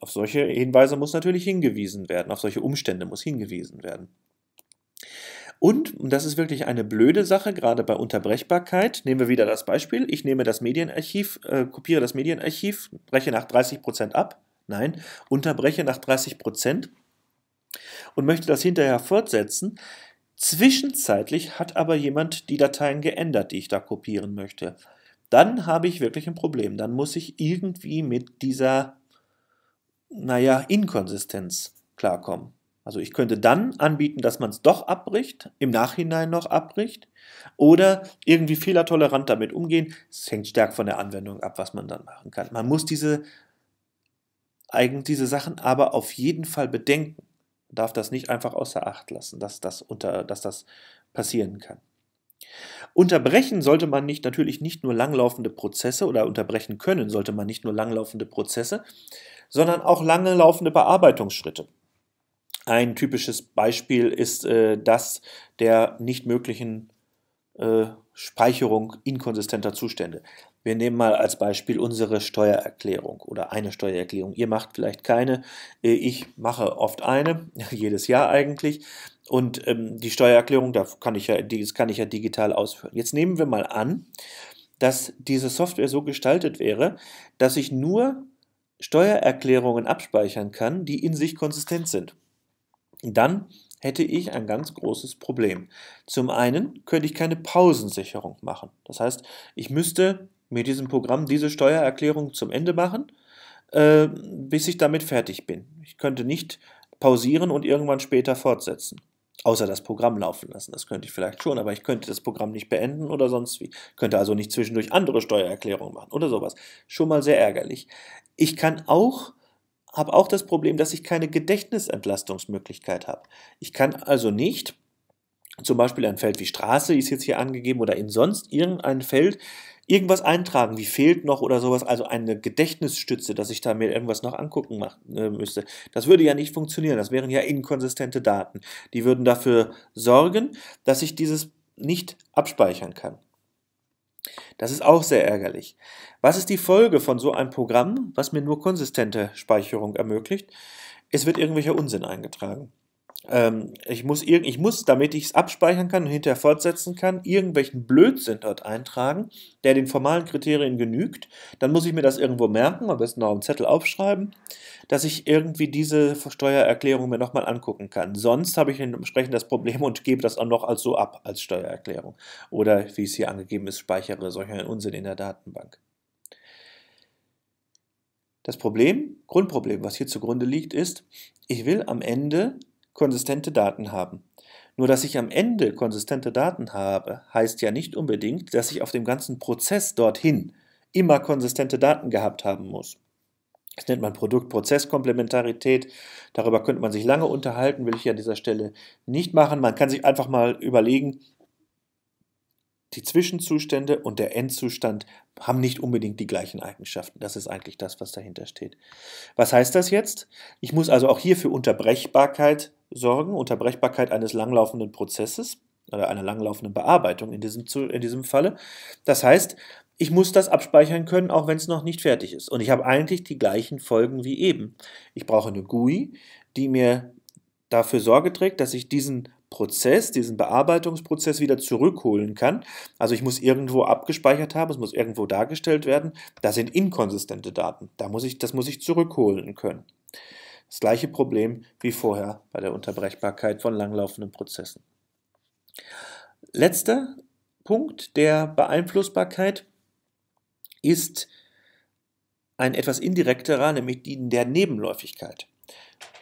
Auf solche Hinweise muss natürlich hingewiesen werden, auf solche Umstände muss hingewiesen werden. Und, und das ist wirklich eine blöde Sache, gerade bei Unterbrechbarkeit, nehmen wir wieder das Beispiel, ich nehme das Medienarchiv, äh, kopiere das Medienarchiv, breche nach 30% ab, nein, unterbreche nach 30% und möchte das hinterher fortsetzen. Zwischenzeitlich hat aber jemand die Dateien geändert, die ich da kopieren möchte. Dann habe ich wirklich ein Problem. Dann muss ich irgendwie mit dieser, naja, Inkonsistenz klarkommen. Also ich könnte dann anbieten, dass man es doch abbricht, im Nachhinein noch abbricht oder irgendwie fehlertolerant damit umgehen. Es hängt stark von der Anwendung ab, was man dann machen kann. Man muss diese, diese Sachen aber auf jeden Fall bedenken. Man darf das nicht einfach außer Acht lassen, dass das, unter, dass das passieren kann. Unterbrechen sollte man nicht natürlich nicht nur langlaufende Prozesse oder unterbrechen können sollte man nicht nur langlaufende Prozesse, sondern auch langlaufende Bearbeitungsschritte. Ein typisches Beispiel ist äh, das der nicht möglichen äh, Speicherung inkonsistenter Zustände. Wir nehmen mal als Beispiel unsere Steuererklärung oder eine Steuererklärung. Ihr macht vielleicht keine, äh, ich mache oft eine, jedes Jahr eigentlich. Und ähm, die Steuererklärung, da kann ich ja, das kann ich ja digital ausführen. Jetzt nehmen wir mal an, dass diese Software so gestaltet wäre, dass ich nur Steuererklärungen abspeichern kann, die in sich konsistent sind dann hätte ich ein ganz großes Problem. Zum einen könnte ich keine Pausensicherung machen. Das heißt, ich müsste mit diesem Programm diese Steuererklärung zum Ende machen, äh, bis ich damit fertig bin. Ich könnte nicht pausieren und irgendwann später fortsetzen. Außer das Programm laufen lassen. Das könnte ich vielleicht schon, aber ich könnte das Programm nicht beenden oder sonst wie. Ich könnte also nicht zwischendurch andere Steuererklärungen machen oder sowas. Schon mal sehr ärgerlich. Ich kann auch habe auch das Problem, dass ich keine Gedächtnisentlastungsmöglichkeit habe. Ich kann also nicht, zum Beispiel ein Feld wie Straße ist jetzt hier angegeben oder in sonst irgendein Feld, irgendwas eintragen, wie fehlt noch oder sowas, also eine Gedächtnisstütze, dass ich da mir irgendwas noch angucken mach, äh, müsste. Das würde ja nicht funktionieren, das wären ja inkonsistente Daten. Die würden dafür sorgen, dass ich dieses nicht abspeichern kann. Das ist auch sehr ärgerlich. Was ist die Folge von so einem Programm, was mir nur konsistente Speicherung ermöglicht? Es wird irgendwelcher Unsinn eingetragen ähm, ich, muss ich muss, damit ich es abspeichern kann und hinterher fortsetzen kann, irgendwelchen Blödsinn dort eintragen, der den formalen Kriterien genügt. Dann muss ich mir das irgendwo merken, am besten noch einen Zettel aufschreiben, dass ich irgendwie diese Steuererklärung mir nochmal angucken kann. Sonst habe ich entsprechend das Problem und gebe das auch noch als so ab, als Steuererklärung. Oder wie es hier angegeben ist, speichere solchen Unsinn in der Datenbank. Das Problem, Grundproblem, was hier zugrunde liegt, ist, ich will am Ende konsistente Daten haben. Nur dass ich am Ende konsistente Daten habe, heißt ja nicht unbedingt, dass ich auf dem ganzen Prozess dorthin immer konsistente Daten gehabt haben muss. Das nennt man Produkt-Prozess-Komplementarität. Darüber könnte man sich lange unterhalten, will ich an dieser Stelle nicht machen. Man kann sich einfach mal überlegen, die Zwischenzustände und der Endzustand haben nicht unbedingt die gleichen Eigenschaften. Das ist eigentlich das, was dahinter steht. Was heißt das jetzt? Ich muss also auch hier für Unterbrechbarkeit sorgen, Unterbrechbarkeit eines langlaufenden Prozesses oder einer langlaufenden Bearbeitung in diesem, in diesem Falle. Das heißt, ich muss das abspeichern können, auch wenn es noch nicht fertig ist. Und ich habe eigentlich die gleichen Folgen wie eben. Ich brauche eine GUI, die mir dafür Sorge trägt, dass ich diesen Prozess, diesen Bearbeitungsprozess wieder zurückholen kann. Also ich muss irgendwo abgespeichert haben, es muss irgendwo dargestellt werden. Da sind inkonsistente Daten. Da muss ich, das muss ich zurückholen können. Das gleiche Problem wie vorher bei der Unterbrechbarkeit von langlaufenden Prozessen. Letzter Punkt der Beeinflussbarkeit ist ein etwas indirekterer, nämlich die der Nebenläufigkeit.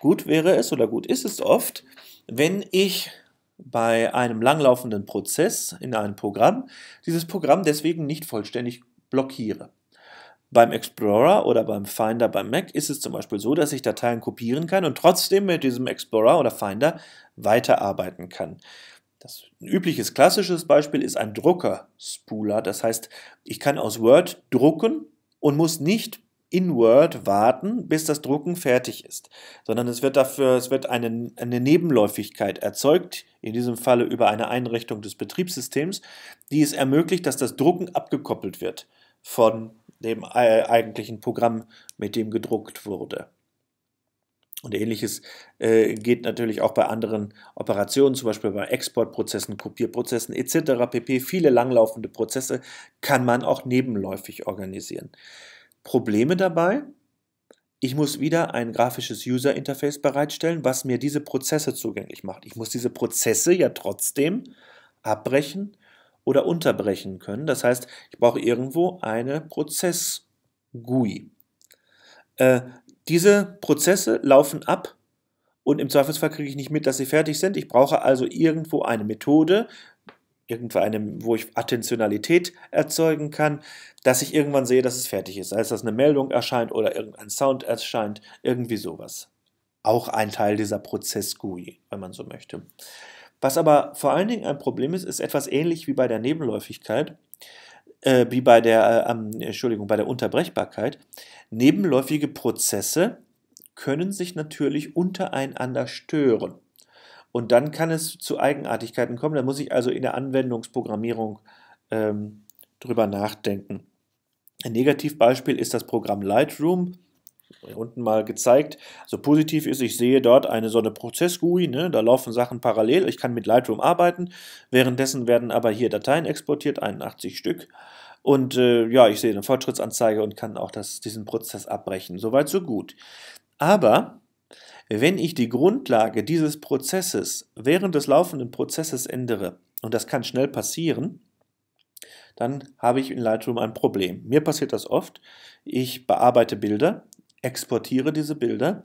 Gut wäre es oder gut ist es oft, wenn ich bei einem langlaufenden Prozess in einem Programm dieses Programm deswegen nicht vollständig blockiere. Beim Explorer oder beim Finder beim Mac ist es zum Beispiel so, dass ich Dateien kopieren kann und trotzdem mit diesem Explorer oder Finder weiterarbeiten kann. Das ein übliches klassisches Beispiel ist ein Drucker-Spooler. Das heißt, ich kann aus Word drucken und muss nicht in Word warten, bis das Drucken fertig ist, sondern es wird dafür, es wird eine, eine Nebenläufigkeit erzeugt, in diesem Falle über eine Einrichtung des Betriebssystems, die es ermöglicht, dass das Drucken abgekoppelt wird von dem äh, eigentlichen Programm, mit dem gedruckt wurde. Und ähnliches äh, geht natürlich auch bei anderen Operationen, zum Beispiel bei Exportprozessen, Kopierprozessen etc. pp. Viele langlaufende Prozesse kann man auch nebenläufig organisieren. Probleme dabei? Ich muss wieder ein grafisches User Interface bereitstellen, was mir diese Prozesse zugänglich macht. Ich muss diese Prozesse ja trotzdem abbrechen oder unterbrechen können. Das heißt, ich brauche irgendwo eine Prozess-GUI. Äh, diese Prozesse laufen ab und im Zweifelsfall kriege ich nicht mit, dass sie fertig sind. Ich brauche also irgendwo eine Methode, irgendwo eine, wo ich Attentionalität erzeugen kann, dass ich irgendwann sehe, dass es fertig ist. Sei es, dass eine Meldung erscheint oder irgendein Sound erscheint, irgendwie sowas. Auch ein Teil dieser Prozess-GUI, wenn man so möchte. Was aber vor allen Dingen ein Problem ist, ist etwas ähnlich wie bei der Nebenläufigkeit, äh, wie bei der, äh, Entschuldigung, bei der Unterbrechbarkeit. Nebenläufige Prozesse können sich natürlich untereinander stören. Und dann kann es zu Eigenartigkeiten kommen. Da muss ich also in der Anwendungsprogrammierung ähm, drüber nachdenken. Ein Negativbeispiel ist das Programm Lightroom hier unten mal gezeigt. Also positiv ist, ich sehe dort eine so eine Prozess-GUI, ne? da laufen Sachen parallel, ich kann mit Lightroom arbeiten, währenddessen werden aber hier Dateien exportiert, 81 Stück. Und äh, ja, ich sehe eine Fortschrittsanzeige und kann auch das, diesen Prozess abbrechen. Soweit, so gut. Aber wenn ich die Grundlage dieses Prozesses während des laufenden Prozesses ändere, und das kann schnell passieren, dann habe ich in Lightroom ein Problem. Mir passiert das oft. Ich bearbeite Bilder exportiere diese Bilder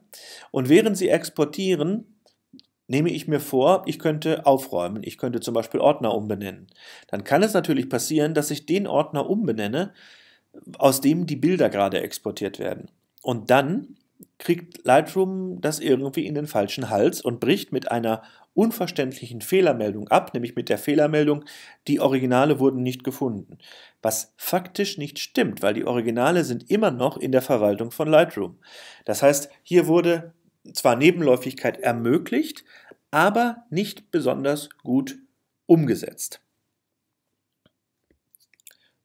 und während sie exportieren, nehme ich mir vor, ich könnte aufräumen, ich könnte zum Beispiel Ordner umbenennen. Dann kann es natürlich passieren, dass ich den Ordner umbenenne, aus dem die Bilder gerade exportiert werden. Und dann kriegt Lightroom das irgendwie in den falschen Hals und bricht mit einer unverständlichen Fehlermeldung ab, nämlich mit der Fehlermeldung, die Originale wurden nicht gefunden, was faktisch nicht stimmt, weil die Originale sind immer noch in der Verwaltung von Lightroom. Das heißt, hier wurde zwar Nebenläufigkeit ermöglicht, aber nicht besonders gut umgesetzt.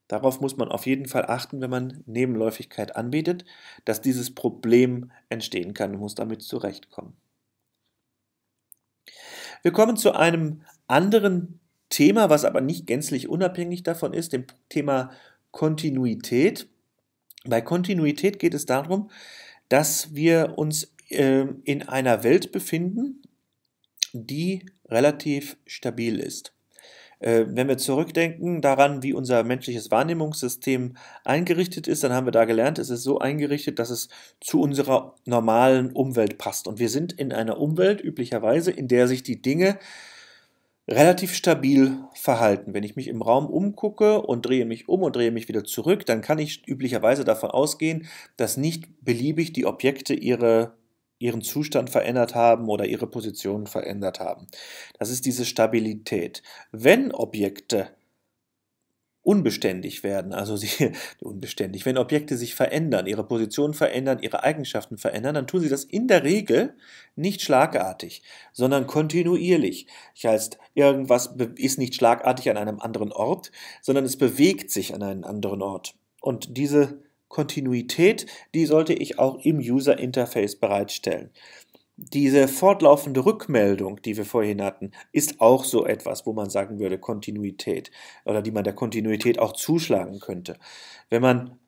Darauf muss man auf jeden Fall achten, wenn man Nebenläufigkeit anbietet, dass dieses Problem entstehen kann und muss damit zurechtkommen. Wir kommen zu einem anderen Thema, was aber nicht gänzlich unabhängig davon ist, dem Thema Kontinuität. Bei Kontinuität geht es darum, dass wir uns äh, in einer Welt befinden, die relativ stabil ist. Äh, wenn wir zurückdenken daran, wie unser menschliches Wahrnehmungssystem eingerichtet ist, dann haben wir da gelernt, es ist so eingerichtet, dass es zu unserer normalen Umwelt passt. Und wir sind in einer Umwelt üblicherweise, in der sich die Dinge relativ stabil verhalten. Wenn ich mich im Raum umgucke und drehe mich um und drehe mich wieder zurück, dann kann ich üblicherweise davon ausgehen, dass nicht beliebig die Objekte ihre ihren Zustand verändert haben oder ihre Position verändert haben. Das ist diese Stabilität. Wenn Objekte unbeständig werden, also sie unbeständig, wenn Objekte sich verändern, ihre Position verändern, ihre Eigenschaften verändern, dann tun sie das in der Regel nicht schlagartig, sondern kontinuierlich. Das heißt, irgendwas ist nicht schlagartig an einem anderen Ort, sondern es bewegt sich an einen anderen Ort. Und diese Kontinuität, die sollte ich auch im User Interface bereitstellen. Diese fortlaufende Rückmeldung, die wir vorhin hatten, ist auch so etwas, wo man sagen würde, Kontinuität oder die man der Kontinuität auch zuschlagen könnte. Wenn man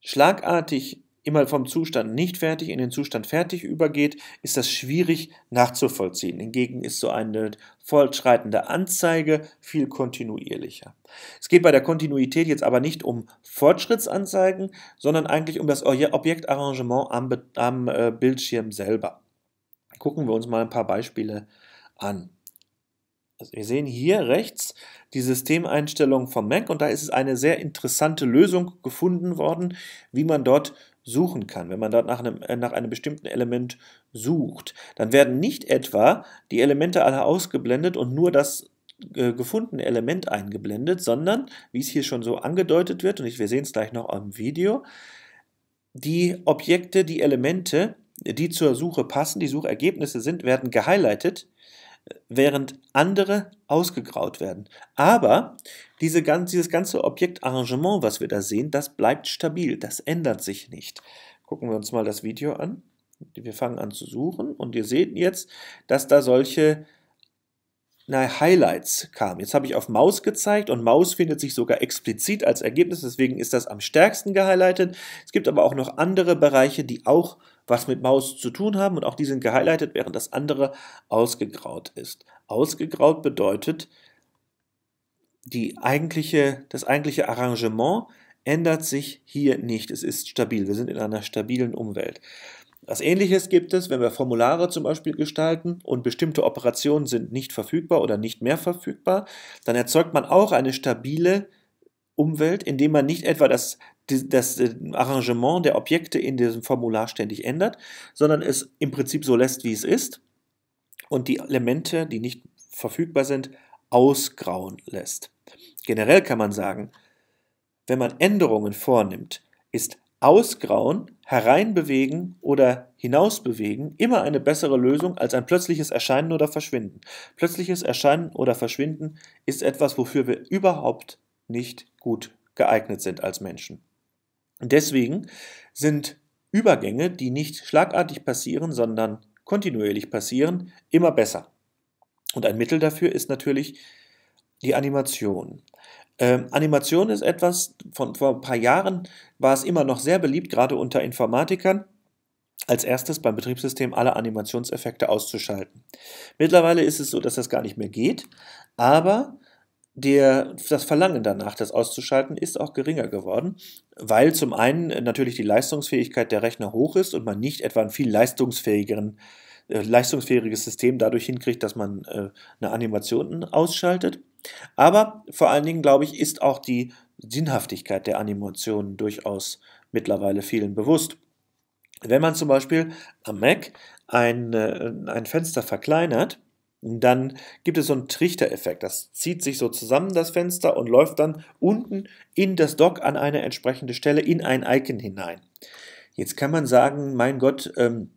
schlagartig immer vom Zustand nicht fertig in den Zustand fertig übergeht, ist das schwierig nachzuvollziehen. Hingegen ist so eine fortschreitende Anzeige viel kontinuierlicher. Es geht bei der Kontinuität jetzt aber nicht um Fortschrittsanzeigen, sondern eigentlich um das Objektarrangement am, am äh, Bildschirm selber. Gucken wir uns mal ein paar Beispiele an. Also wir sehen hier rechts die Systemeinstellungen vom Mac und da ist eine sehr interessante Lösung gefunden worden, wie man dort suchen kann. Wenn man dort nach einem, äh, nach einem bestimmten Element sucht, dann werden nicht etwa die Elemente alle ausgeblendet und nur das äh, gefundene Element eingeblendet, sondern, wie es hier schon so angedeutet wird, und ich, wir sehen es gleich noch im Video, die Objekte, die Elemente, die zur Suche passen, die Suchergebnisse sind, werden gehighlightet, äh, während andere ausgegraut werden. Aber diese ganz, dieses ganze Objektarrangement, was wir da sehen, das bleibt stabil, das ändert sich nicht. Gucken wir uns mal das Video an. Wir fangen an zu suchen und ihr seht jetzt, dass da solche na, Highlights kamen. Jetzt habe ich auf Maus gezeigt und Maus findet sich sogar explizit als Ergebnis, deswegen ist das am stärksten gehighlightet. Es gibt aber auch noch andere Bereiche, die auch was mit Maus zu tun haben und auch die sind gehighlightet, während das andere ausgegraut ist. Ausgegraut bedeutet, die eigentliche, das eigentliche Arrangement ändert sich hier nicht. Es ist stabil. Wir sind in einer stabilen Umwelt. Was ähnliches gibt es, wenn wir Formulare zum Beispiel gestalten und bestimmte Operationen sind nicht verfügbar oder nicht mehr verfügbar, dann erzeugt man auch eine stabile Umwelt, indem man nicht etwa das, das äh, Arrangement der Objekte in diesem Formular ständig ändert, sondern es im Prinzip so lässt, wie es ist und die Elemente, die nicht verfügbar sind, ausgrauen lässt. Generell kann man sagen, wenn man Änderungen vornimmt, ist ausgrauen, hereinbewegen oder hinausbewegen immer eine bessere Lösung als ein plötzliches Erscheinen oder Verschwinden. Plötzliches Erscheinen oder Verschwinden ist etwas, wofür wir überhaupt nicht gut geeignet sind als Menschen. Deswegen sind Übergänge, die nicht schlagartig passieren, sondern kontinuierlich passieren, immer besser. Und ein Mittel dafür ist natürlich die Animation. Ähm, Animation ist etwas, von vor ein paar Jahren war es immer noch sehr beliebt, gerade unter Informatikern, als erstes beim Betriebssystem alle Animationseffekte auszuschalten. Mittlerweile ist es so, dass das gar nicht mehr geht, aber der, das Verlangen danach, das auszuschalten, ist auch geringer geworden, weil zum einen natürlich die Leistungsfähigkeit der Rechner hoch ist und man nicht etwa einen viel leistungsfähigeren äh, leistungsfähiges System dadurch hinkriegt, dass man äh, eine Animation ausschaltet. Aber vor allen Dingen, glaube ich, ist auch die Sinnhaftigkeit der Animationen durchaus mittlerweile vielen bewusst. Wenn man zum Beispiel am Mac ein, äh, ein Fenster verkleinert, dann gibt es so einen Trichtereffekt. Das zieht sich so zusammen, das Fenster, und läuft dann unten in das Dock an eine entsprechende Stelle in ein Icon hinein. Jetzt kann man sagen, mein Gott, ähm,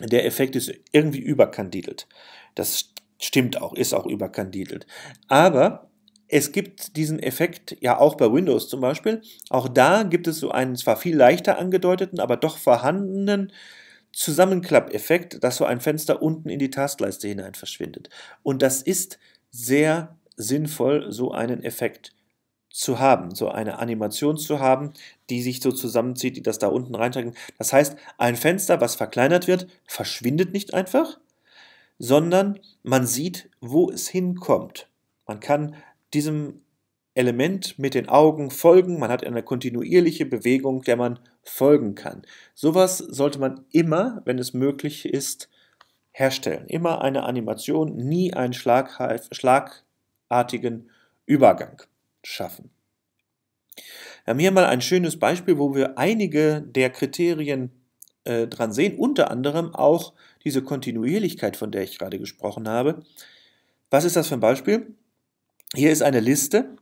der Effekt ist irgendwie überkandidelt. Das stimmt auch, ist auch überkandidelt. Aber es gibt diesen Effekt ja auch bei Windows zum Beispiel. Auch da gibt es so einen zwar viel leichter angedeuteten, aber doch vorhandenen Zusammenklappeffekt, dass so ein Fenster unten in die Taskleiste hinein verschwindet. Und das ist sehr sinnvoll, so einen Effekt zu haben, so eine Animation zu haben, die sich so zusammenzieht, die das da unten reinträgt. Das heißt, ein Fenster, was verkleinert wird, verschwindet nicht einfach, sondern man sieht, wo es hinkommt. Man kann diesem Element mit den Augen folgen, man hat eine kontinuierliche Bewegung, der man folgen kann. Sowas sollte man immer, wenn es möglich ist, herstellen. Immer eine Animation, nie einen schlagartigen Übergang schaffen. Wir haben hier mal ein schönes Beispiel, wo wir einige der Kriterien äh, dran sehen, unter anderem auch diese Kontinuierlichkeit, von der ich gerade gesprochen habe. Was ist das für ein Beispiel? Hier ist eine Liste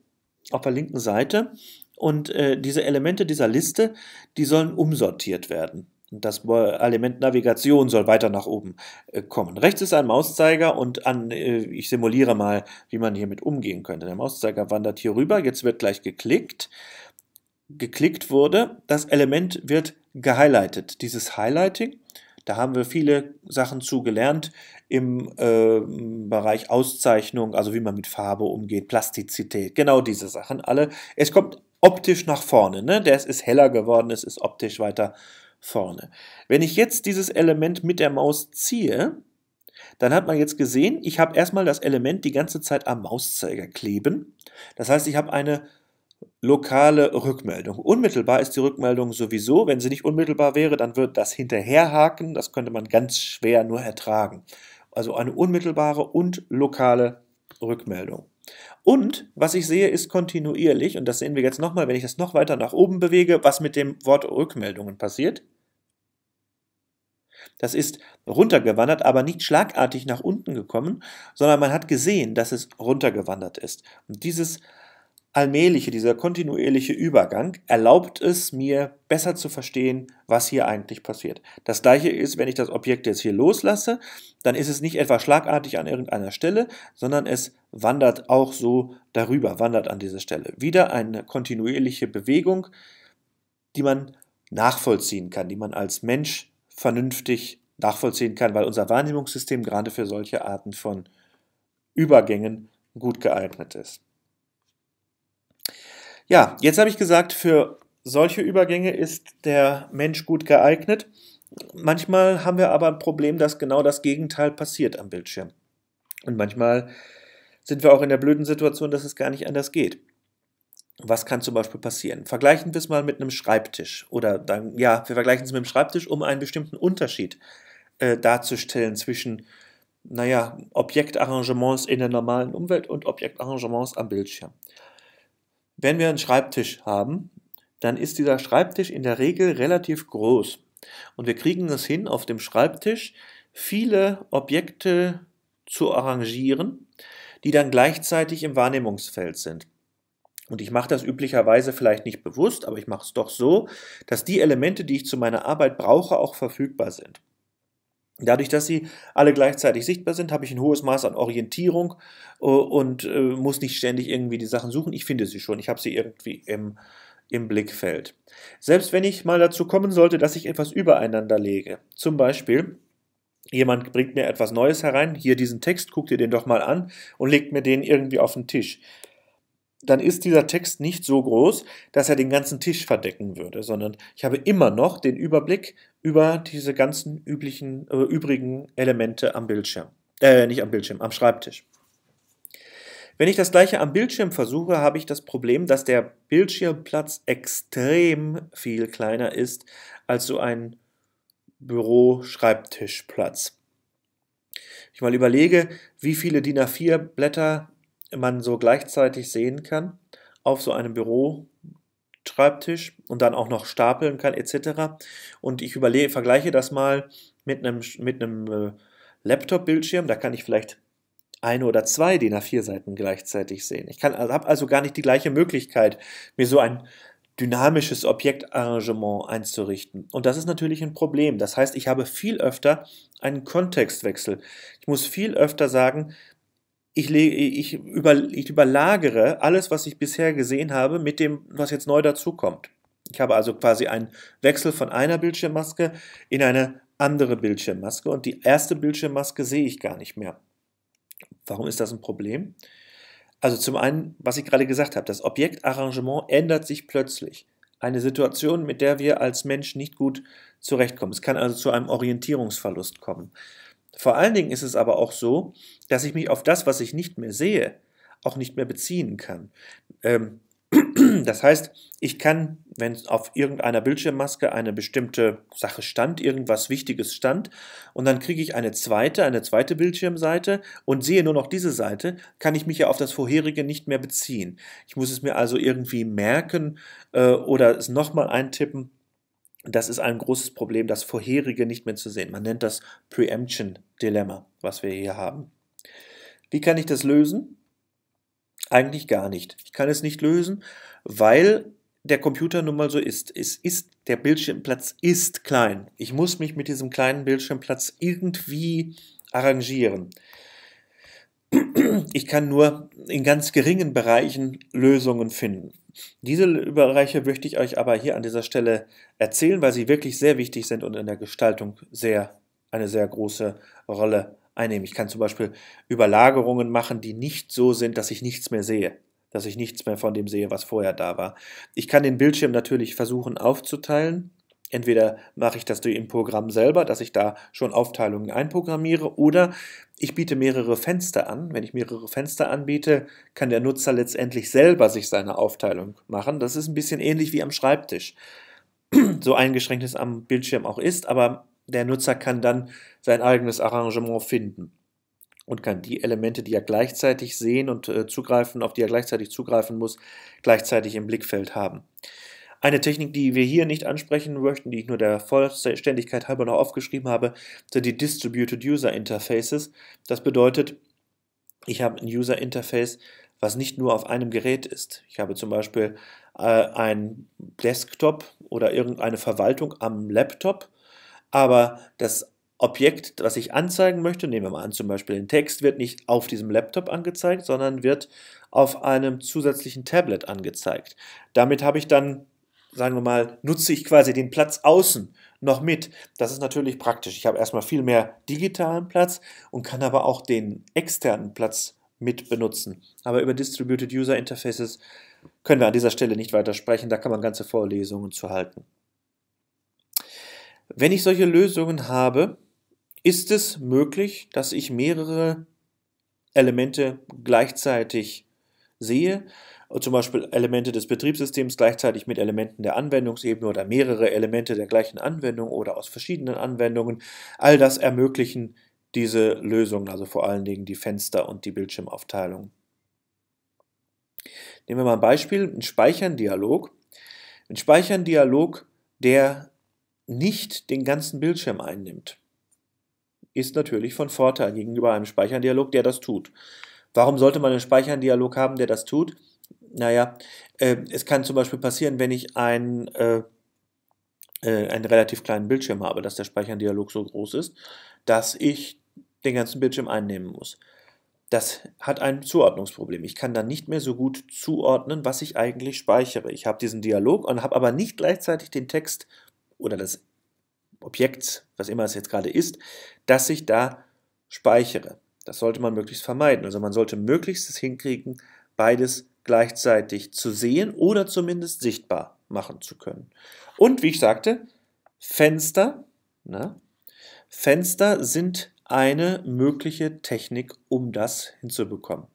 auf der linken Seite und äh, diese Elemente dieser Liste, die sollen umsortiert werden. Das Element Navigation soll weiter nach oben äh, kommen. Rechts ist ein Mauszeiger und an, äh, ich simuliere mal, wie man hiermit umgehen könnte. Der Mauszeiger wandert hier rüber, jetzt wird gleich geklickt. Geklickt wurde, das Element wird gehighlightet. Dieses Highlighting, da haben wir viele Sachen zugelernt im äh, Bereich Auszeichnung, also wie man mit Farbe umgeht, Plastizität, genau diese Sachen alle. Es kommt optisch nach vorne. Ne? Das ist heller geworden, es ist optisch weiter vorne. Wenn ich jetzt dieses Element mit der Maus ziehe, dann hat man jetzt gesehen, ich habe erstmal das Element die ganze Zeit am Mauszeiger kleben. Das heißt, ich habe eine lokale Rückmeldung. Unmittelbar ist die Rückmeldung sowieso. Wenn sie nicht unmittelbar wäre, dann würde das hinterherhaken. Das könnte man ganz schwer nur ertragen. Also eine unmittelbare und lokale Rückmeldung. Und was ich sehe, ist kontinuierlich, und das sehen wir jetzt nochmal, wenn ich das noch weiter nach oben bewege, was mit dem Wort Rückmeldungen passiert. Das ist runtergewandert, aber nicht schlagartig nach unten gekommen, sondern man hat gesehen, dass es runtergewandert ist. Und dieses allmähliche, dieser kontinuierliche Übergang erlaubt es mir besser zu verstehen, was hier eigentlich passiert. Das gleiche ist, wenn ich das Objekt jetzt hier loslasse, dann ist es nicht etwa schlagartig an irgendeiner Stelle, sondern es wandert auch so darüber, wandert an dieser Stelle. Wieder eine kontinuierliche Bewegung, die man nachvollziehen kann, die man als Mensch vernünftig nachvollziehen kann, weil unser Wahrnehmungssystem gerade für solche Arten von Übergängen gut geeignet ist. Ja, jetzt habe ich gesagt, für solche Übergänge ist der Mensch gut geeignet. Manchmal haben wir aber ein Problem, dass genau das Gegenteil passiert am Bildschirm. Und manchmal sind wir auch in der blöden Situation, dass es gar nicht anders geht. Was kann zum Beispiel passieren? Vergleichen wir es mal mit einem Schreibtisch oder dann, ja, wir vergleichen es mit einem Schreibtisch, um einen bestimmten Unterschied äh, darzustellen zwischen, naja, Objektarrangements in der normalen Umwelt und Objektarrangements am Bildschirm. Wenn wir einen Schreibtisch haben, dann ist dieser Schreibtisch in der Regel relativ groß. Und wir kriegen es hin, auf dem Schreibtisch viele Objekte zu arrangieren, die dann gleichzeitig im Wahrnehmungsfeld sind. Und ich mache das üblicherweise vielleicht nicht bewusst, aber ich mache es doch so, dass die Elemente, die ich zu meiner Arbeit brauche, auch verfügbar sind. Dadurch, dass sie alle gleichzeitig sichtbar sind, habe ich ein hohes Maß an Orientierung äh, und äh, muss nicht ständig irgendwie die Sachen suchen. Ich finde sie schon, ich habe sie irgendwie im, im Blickfeld. Selbst wenn ich mal dazu kommen sollte, dass ich etwas übereinander lege, zum Beispiel jemand bringt mir etwas Neues herein, hier diesen Text, guckt ihr den doch mal an und legt mir den irgendwie auf den Tisch dann ist dieser Text nicht so groß, dass er den ganzen Tisch verdecken würde, sondern ich habe immer noch den Überblick über diese ganzen üblichen, äh, übrigen Elemente am Bildschirm. Äh, nicht am Bildschirm, am Schreibtisch. Wenn ich das gleiche am Bildschirm versuche, habe ich das Problem, dass der Bildschirmplatz extrem viel kleiner ist als so ein Büro-Schreibtischplatz. Ich mal überlege, wie viele DIN A4-Blätter man so gleichzeitig sehen kann auf so einem Büro. Schreibtisch und dann auch noch stapeln kann etc. Und ich überlege, vergleiche das mal mit einem, mit einem äh, Laptop-Bildschirm. Da kann ich vielleicht eine oder zwei DIN A4-Seiten gleichzeitig sehen. Ich also, äh, habe also gar nicht die gleiche Möglichkeit, mir so ein dynamisches Objektarrangement einzurichten. Und das ist natürlich ein Problem. Das heißt, ich habe viel öfter einen Kontextwechsel. Ich muss viel öfter sagen, ich, ich, über, ich überlagere alles, was ich bisher gesehen habe, mit dem, was jetzt neu dazukommt. Ich habe also quasi einen Wechsel von einer Bildschirmmaske in eine andere Bildschirmmaske und die erste Bildschirmmaske sehe ich gar nicht mehr. Warum ist das ein Problem? Also zum einen, was ich gerade gesagt habe, das Objektarrangement ändert sich plötzlich. Eine Situation, mit der wir als Mensch nicht gut zurechtkommen. Es kann also zu einem Orientierungsverlust kommen. Vor allen Dingen ist es aber auch so, dass ich mich auf das, was ich nicht mehr sehe, auch nicht mehr beziehen kann. Ähm, das heißt, ich kann, wenn auf irgendeiner Bildschirmmaske eine bestimmte Sache stand, irgendwas Wichtiges stand, und dann kriege ich eine zweite, eine zweite Bildschirmseite und sehe nur noch diese Seite, kann ich mich ja auf das vorherige nicht mehr beziehen. Ich muss es mir also irgendwie merken äh, oder es nochmal eintippen das ist ein großes Problem, das vorherige nicht mehr zu sehen. Man nennt das Preemption-Dilemma, was wir hier haben. Wie kann ich das lösen? Eigentlich gar nicht. Ich kann es nicht lösen, weil der Computer nun mal so ist. Es ist der Bildschirmplatz ist klein. Ich muss mich mit diesem kleinen Bildschirmplatz irgendwie arrangieren ich kann nur in ganz geringen Bereichen Lösungen finden. Diese Bereiche möchte ich euch aber hier an dieser Stelle erzählen, weil sie wirklich sehr wichtig sind und in der Gestaltung sehr, eine sehr große Rolle einnehmen. Ich kann zum Beispiel Überlagerungen machen, die nicht so sind, dass ich nichts mehr sehe, dass ich nichts mehr von dem sehe, was vorher da war. Ich kann den Bildschirm natürlich versuchen aufzuteilen. Entweder mache ich das durch im Programm selber, dass ich da schon Aufteilungen einprogrammiere, oder ich biete mehrere Fenster an. Wenn ich mehrere Fenster anbiete, kann der Nutzer letztendlich selber sich seine Aufteilung machen. Das ist ein bisschen ähnlich wie am Schreibtisch. So eingeschränkt es am Bildschirm auch ist, aber der Nutzer kann dann sein eigenes Arrangement finden und kann die Elemente, die er gleichzeitig sehen und äh, zugreifen, auf die er gleichzeitig zugreifen muss, gleichzeitig im Blickfeld haben. Eine Technik, die wir hier nicht ansprechen möchten, die ich nur der Vollständigkeit halber noch aufgeschrieben habe, sind die Distributed User Interfaces. Das bedeutet, ich habe ein User Interface, was nicht nur auf einem Gerät ist. Ich habe zum Beispiel äh, einen Desktop oder irgendeine Verwaltung am Laptop, aber das Objekt, was ich anzeigen möchte, nehmen wir mal an, zum Beispiel den Text, wird nicht auf diesem Laptop angezeigt, sondern wird auf einem zusätzlichen Tablet angezeigt. Damit habe ich dann sagen wir mal, nutze ich quasi den Platz außen noch mit. Das ist natürlich praktisch. Ich habe erstmal viel mehr digitalen Platz und kann aber auch den externen Platz mit benutzen. Aber über Distributed User Interfaces können wir an dieser Stelle nicht weiter sprechen. Da kann man ganze Vorlesungen zu halten. Wenn ich solche Lösungen habe, ist es möglich, dass ich mehrere Elemente gleichzeitig sehe zum Beispiel Elemente des Betriebssystems gleichzeitig mit Elementen der Anwendungsebene oder mehrere Elemente der gleichen Anwendung oder aus verschiedenen Anwendungen. All das ermöglichen diese Lösungen, also vor allen Dingen die Fenster und die Bildschirmaufteilung. Nehmen wir mal ein Beispiel, ein Speichern-Dialog. Ein Speichern-Dialog, der nicht den ganzen Bildschirm einnimmt, ist natürlich von Vorteil gegenüber einem Speichern-Dialog, der das tut. Warum sollte man einen Speichern-Dialog haben, der das tut? naja, äh, es kann zum Beispiel passieren, wenn ich ein, äh, äh, einen relativ kleinen Bildschirm habe, dass der Speicherndialog so groß ist, dass ich den ganzen Bildschirm einnehmen muss. Das hat ein Zuordnungsproblem. Ich kann dann nicht mehr so gut zuordnen, was ich eigentlich speichere. Ich habe diesen Dialog und habe aber nicht gleichzeitig den Text oder das Objekt, was immer es jetzt gerade ist, dass ich da speichere. Das sollte man möglichst vermeiden. Also man sollte möglichst es hinkriegen, beides gleichzeitig zu sehen oder zumindest sichtbar machen zu können. Und wie ich sagte, Fenster, ne? Fenster sind eine mögliche Technik, um das hinzubekommen.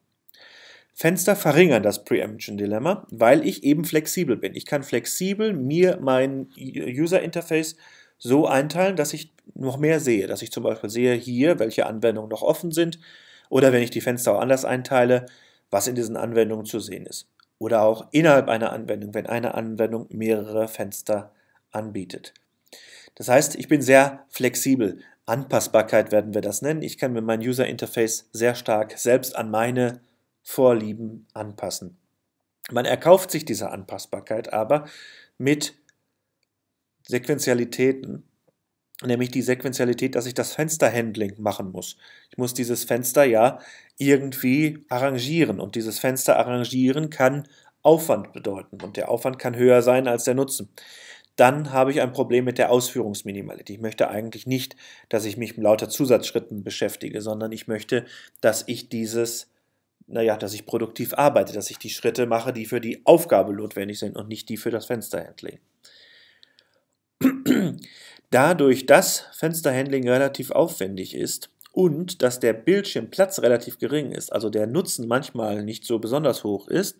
Fenster verringern das Preemption-Dilemma, weil ich eben flexibel bin. Ich kann flexibel mir mein User-Interface so einteilen, dass ich noch mehr sehe. Dass ich zum Beispiel sehe hier, welche Anwendungen noch offen sind. Oder wenn ich die Fenster auch anders einteile, was in diesen Anwendungen zu sehen ist. Oder auch innerhalb einer Anwendung, wenn eine Anwendung mehrere Fenster anbietet. Das heißt, ich bin sehr flexibel. Anpassbarkeit werden wir das nennen. Ich kann mir mein User Interface sehr stark selbst an meine Vorlieben anpassen. Man erkauft sich diese Anpassbarkeit aber mit Sequenzialitäten, nämlich die Sequenzialität, dass ich das Fensterhandling machen muss. Ich muss dieses Fenster ja irgendwie arrangieren und dieses Fenster arrangieren kann Aufwand bedeuten und der Aufwand kann höher sein als der Nutzen. Dann habe ich ein Problem mit der Ausführungsminimalität. Ich möchte eigentlich nicht, dass ich mich mit lauter Zusatzschritten beschäftige, sondern ich möchte, dass ich dieses, naja, dass ich produktiv arbeite, dass ich die Schritte mache, die für die Aufgabe notwendig sind und nicht die für das Fensterhandling. Dadurch, dass Fensterhandling relativ aufwendig ist und dass der Bildschirmplatz relativ gering ist, also der Nutzen manchmal nicht so besonders hoch ist,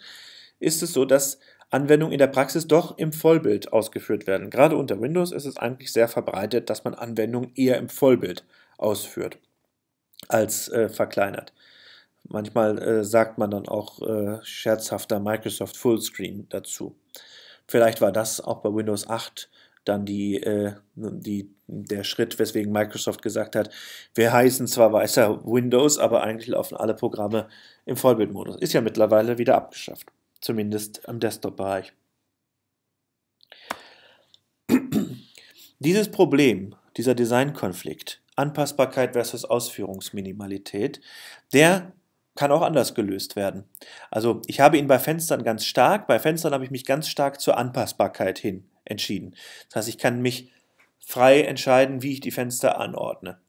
ist es so, dass Anwendungen in der Praxis doch im Vollbild ausgeführt werden. Gerade unter Windows ist es eigentlich sehr verbreitet, dass man Anwendungen eher im Vollbild ausführt als äh, verkleinert. Manchmal äh, sagt man dann auch äh, scherzhafter Microsoft Fullscreen dazu. Vielleicht war das auch bei Windows 8 dann die, äh, die, der Schritt, weswegen Microsoft gesagt hat, wir heißen zwar weißer Windows, aber eigentlich laufen alle Programme im Vollbildmodus. Ist ja mittlerweile wieder abgeschafft, zumindest im Desktop-Bereich. Dieses Problem, dieser Designkonflikt, Anpassbarkeit versus Ausführungsminimalität, der kann auch anders gelöst werden. Also ich habe ihn bei Fenstern ganz stark, bei Fenstern habe ich mich ganz stark zur Anpassbarkeit hin entschieden. Das heißt, ich kann mich frei entscheiden, wie ich die Fenster anordne.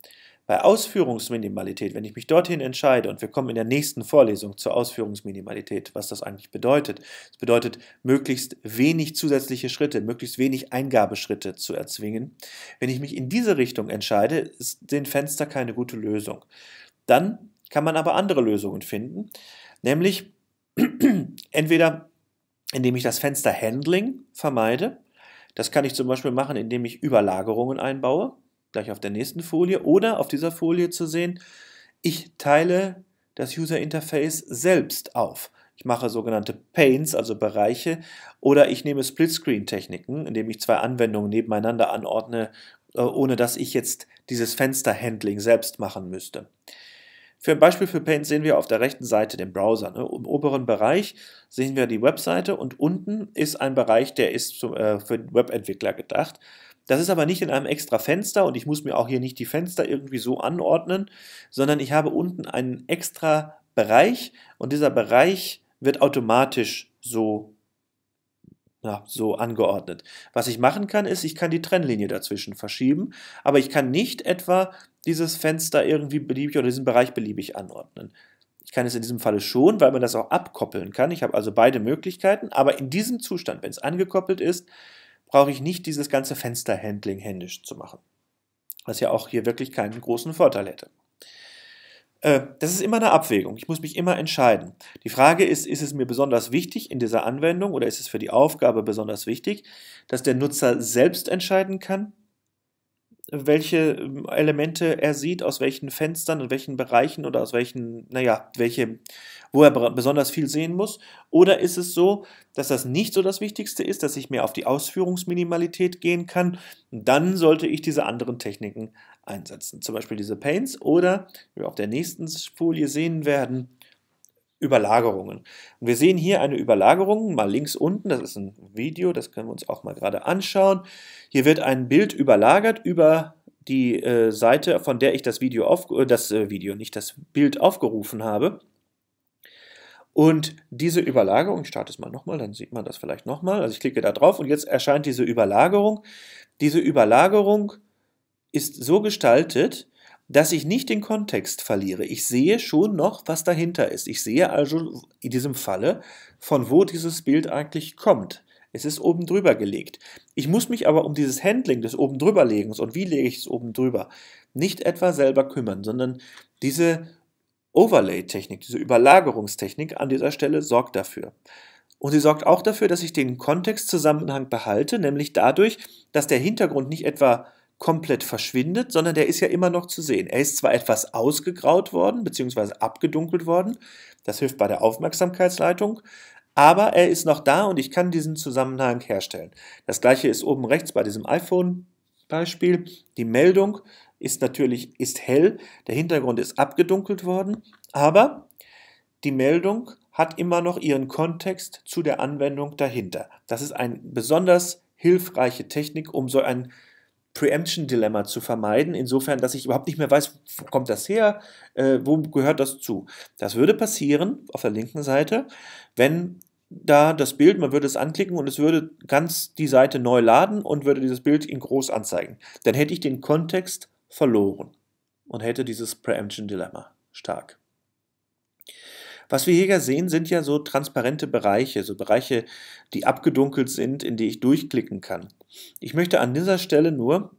Bei Ausführungsminimalität, wenn ich mich dorthin entscheide, und wir kommen in der nächsten Vorlesung zur Ausführungsminimalität, was das eigentlich bedeutet. Es bedeutet, möglichst wenig zusätzliche Schritte, möglichst wenig Eingabeschritte zu erzwingen. Wenn ich mich in diese Richtung entscheide, ist den Fenster keine gute Lösung. Dann kann man aber andere Lösungen finden, nämlich entweder indem ich das Fenster Handling vermeide, das kann ich zum Beispiel machen, indem ich Überlagerungen einbaue, gleich auf der nächsten Folie oder auf dieser Folie zu sehen, ich teile das User Interface selbst auf. Ich mache sogenannte Panes, also Bereiche, oder ich nehme Splitscreen-Techniken, indem ich zwei Anwendungen nebeneinander anordne, äh, ohne dass ich jetzt dieses Fensterhandling selbst machen müsste. Für ein Beispiel für Paint sehen wir auf der rechten Seite den Browser. Ne? Im oberen Bereich sehen wir die Webseite und unten ist ein Bereich, der ist zum, äh, für Webentwickler gedacht. Das ist aber nicht in einem extra Fenster und ich muss mir auch hier nicht die Fenster irgendwie so anordnen, sondern ich habe unten einen extra Bereich und dieser Bereich wird automatisch so, na, so angeordnet. Was ich machen kann, ist, ich kann die Trennlinie dazwischen verschieben, aber ich kann nicht etwa dieses Fenster irgendwie beliebig oder diesen Bereich beliebig anordnen. Ich kann es in diesem Falle schon, weil man das auch abkoppeln kann. Ich habe also beide Möglichkeiten, aber in diesem Zustand, wenn es angekoppelt ist, brauche ich nicht dieses ganze Fensterhandling händisch zu machen. Was ja auch hier wirklich keinen großen Vorteil hätte. Äh, das ist immer eine Abwägung. Ich muss mich immer entscheiden. Die Frage ist, ist es mir besonders wichtig in dieser Anwendung oder ist es für die Aufgabe besonders wichtig, dass der Nutzer selbst entscheiden kann, welche ähm, Elemente er sieht, aus welchen Fenstern, in welchen Bereichen oder aus welchen, naja, welche, wo er besonders viel sehen muss? Oder ist es so, dass das nicht so das Wichtigste ist, dass ich mehr auf die Ausführungsminimalität gehen kann? Dann sollte ich diese anderen Techniken einsetzen, zum Beispiel diese Paints oder, wie wir auf der nächsten Folie sehen werden, Überlagerungen. Und wir sehen hier eine Überlagerung, mal links unten, das ist ein Video, das können wir uns auch mal gerade anschauen. Hier wird ein Bild überlagert über die äh, Seite, von der ich das Video auf, äh, das äh, Video, nicht das Bild aufgerufen habe. Und diese Überlagerung, ich starte es mal nochmal, dann sieht man das vielleicht nochmal. Also ich klicke da drauf und jetzt erscheint diese Überlagerung. Diese Überlagerung ist so gestaltet, dass ich nicht den Kontext verliere. Ich sehe schon noch, was dahinter ist. Ich sehe also in diesem Falle, von wo dieses Bild eigentlich kommt. Es ist oben drüber gelegt. Ich muss mich aber um dieses Handling des oben drüberlegens und wie lege ich es oben drüber nicht etwa selber kümmern, sondern diese Overlay-Technik, diese Überlagerungstechnik an dieser Stelle sorgt dafür. Und sie sorgt auch dafür, dass ich den Kontextzusammenhang behalte, nämlich dadurch, dass der Hintergrund nicht etwa komplett verschwindet, sondern der ist ja immer noch zu sehen. Er ist zwar etwas ausgegraut worden, beziehungsweise abgedunkelt worden, das hilft bei der Aufmerksamkeitsleitung, aber er ist noch da und ich kann diesen Zusammenhang herstellen. Das gleiche ist oben rechts bei diesem iPhone-Beispiel. Die Meldung ist natürlich ist hell, der Hintergrund ist abgedunkelt worden, aber die Meldung hat immer noch ihren Kontext zu der Anwendung dahinter. Das ist eine besonders hilfreiche Technik, um so ein Preemption-Dilemma zu vermeiden, insofern, dass ich überhaupt nicht mehr weiß, wo kommt das her, äh, wo gehört das zu. Das würde passieren auf der linken Seite, wenn da das Bild, man würde es anklicken und es würde ganz die Seite neu laden und würde dieses Bild in groß anzeigen. Dann hätte ich den Kontext verloren und hätte dieses Preemption-Dilemma stark. Was wir hier sehen, sind ja so transparente Bereiche, so Bereiche, die abgedunkelt sind, in die ich durchklicken kann. Ich möchte an dieser Stelle nur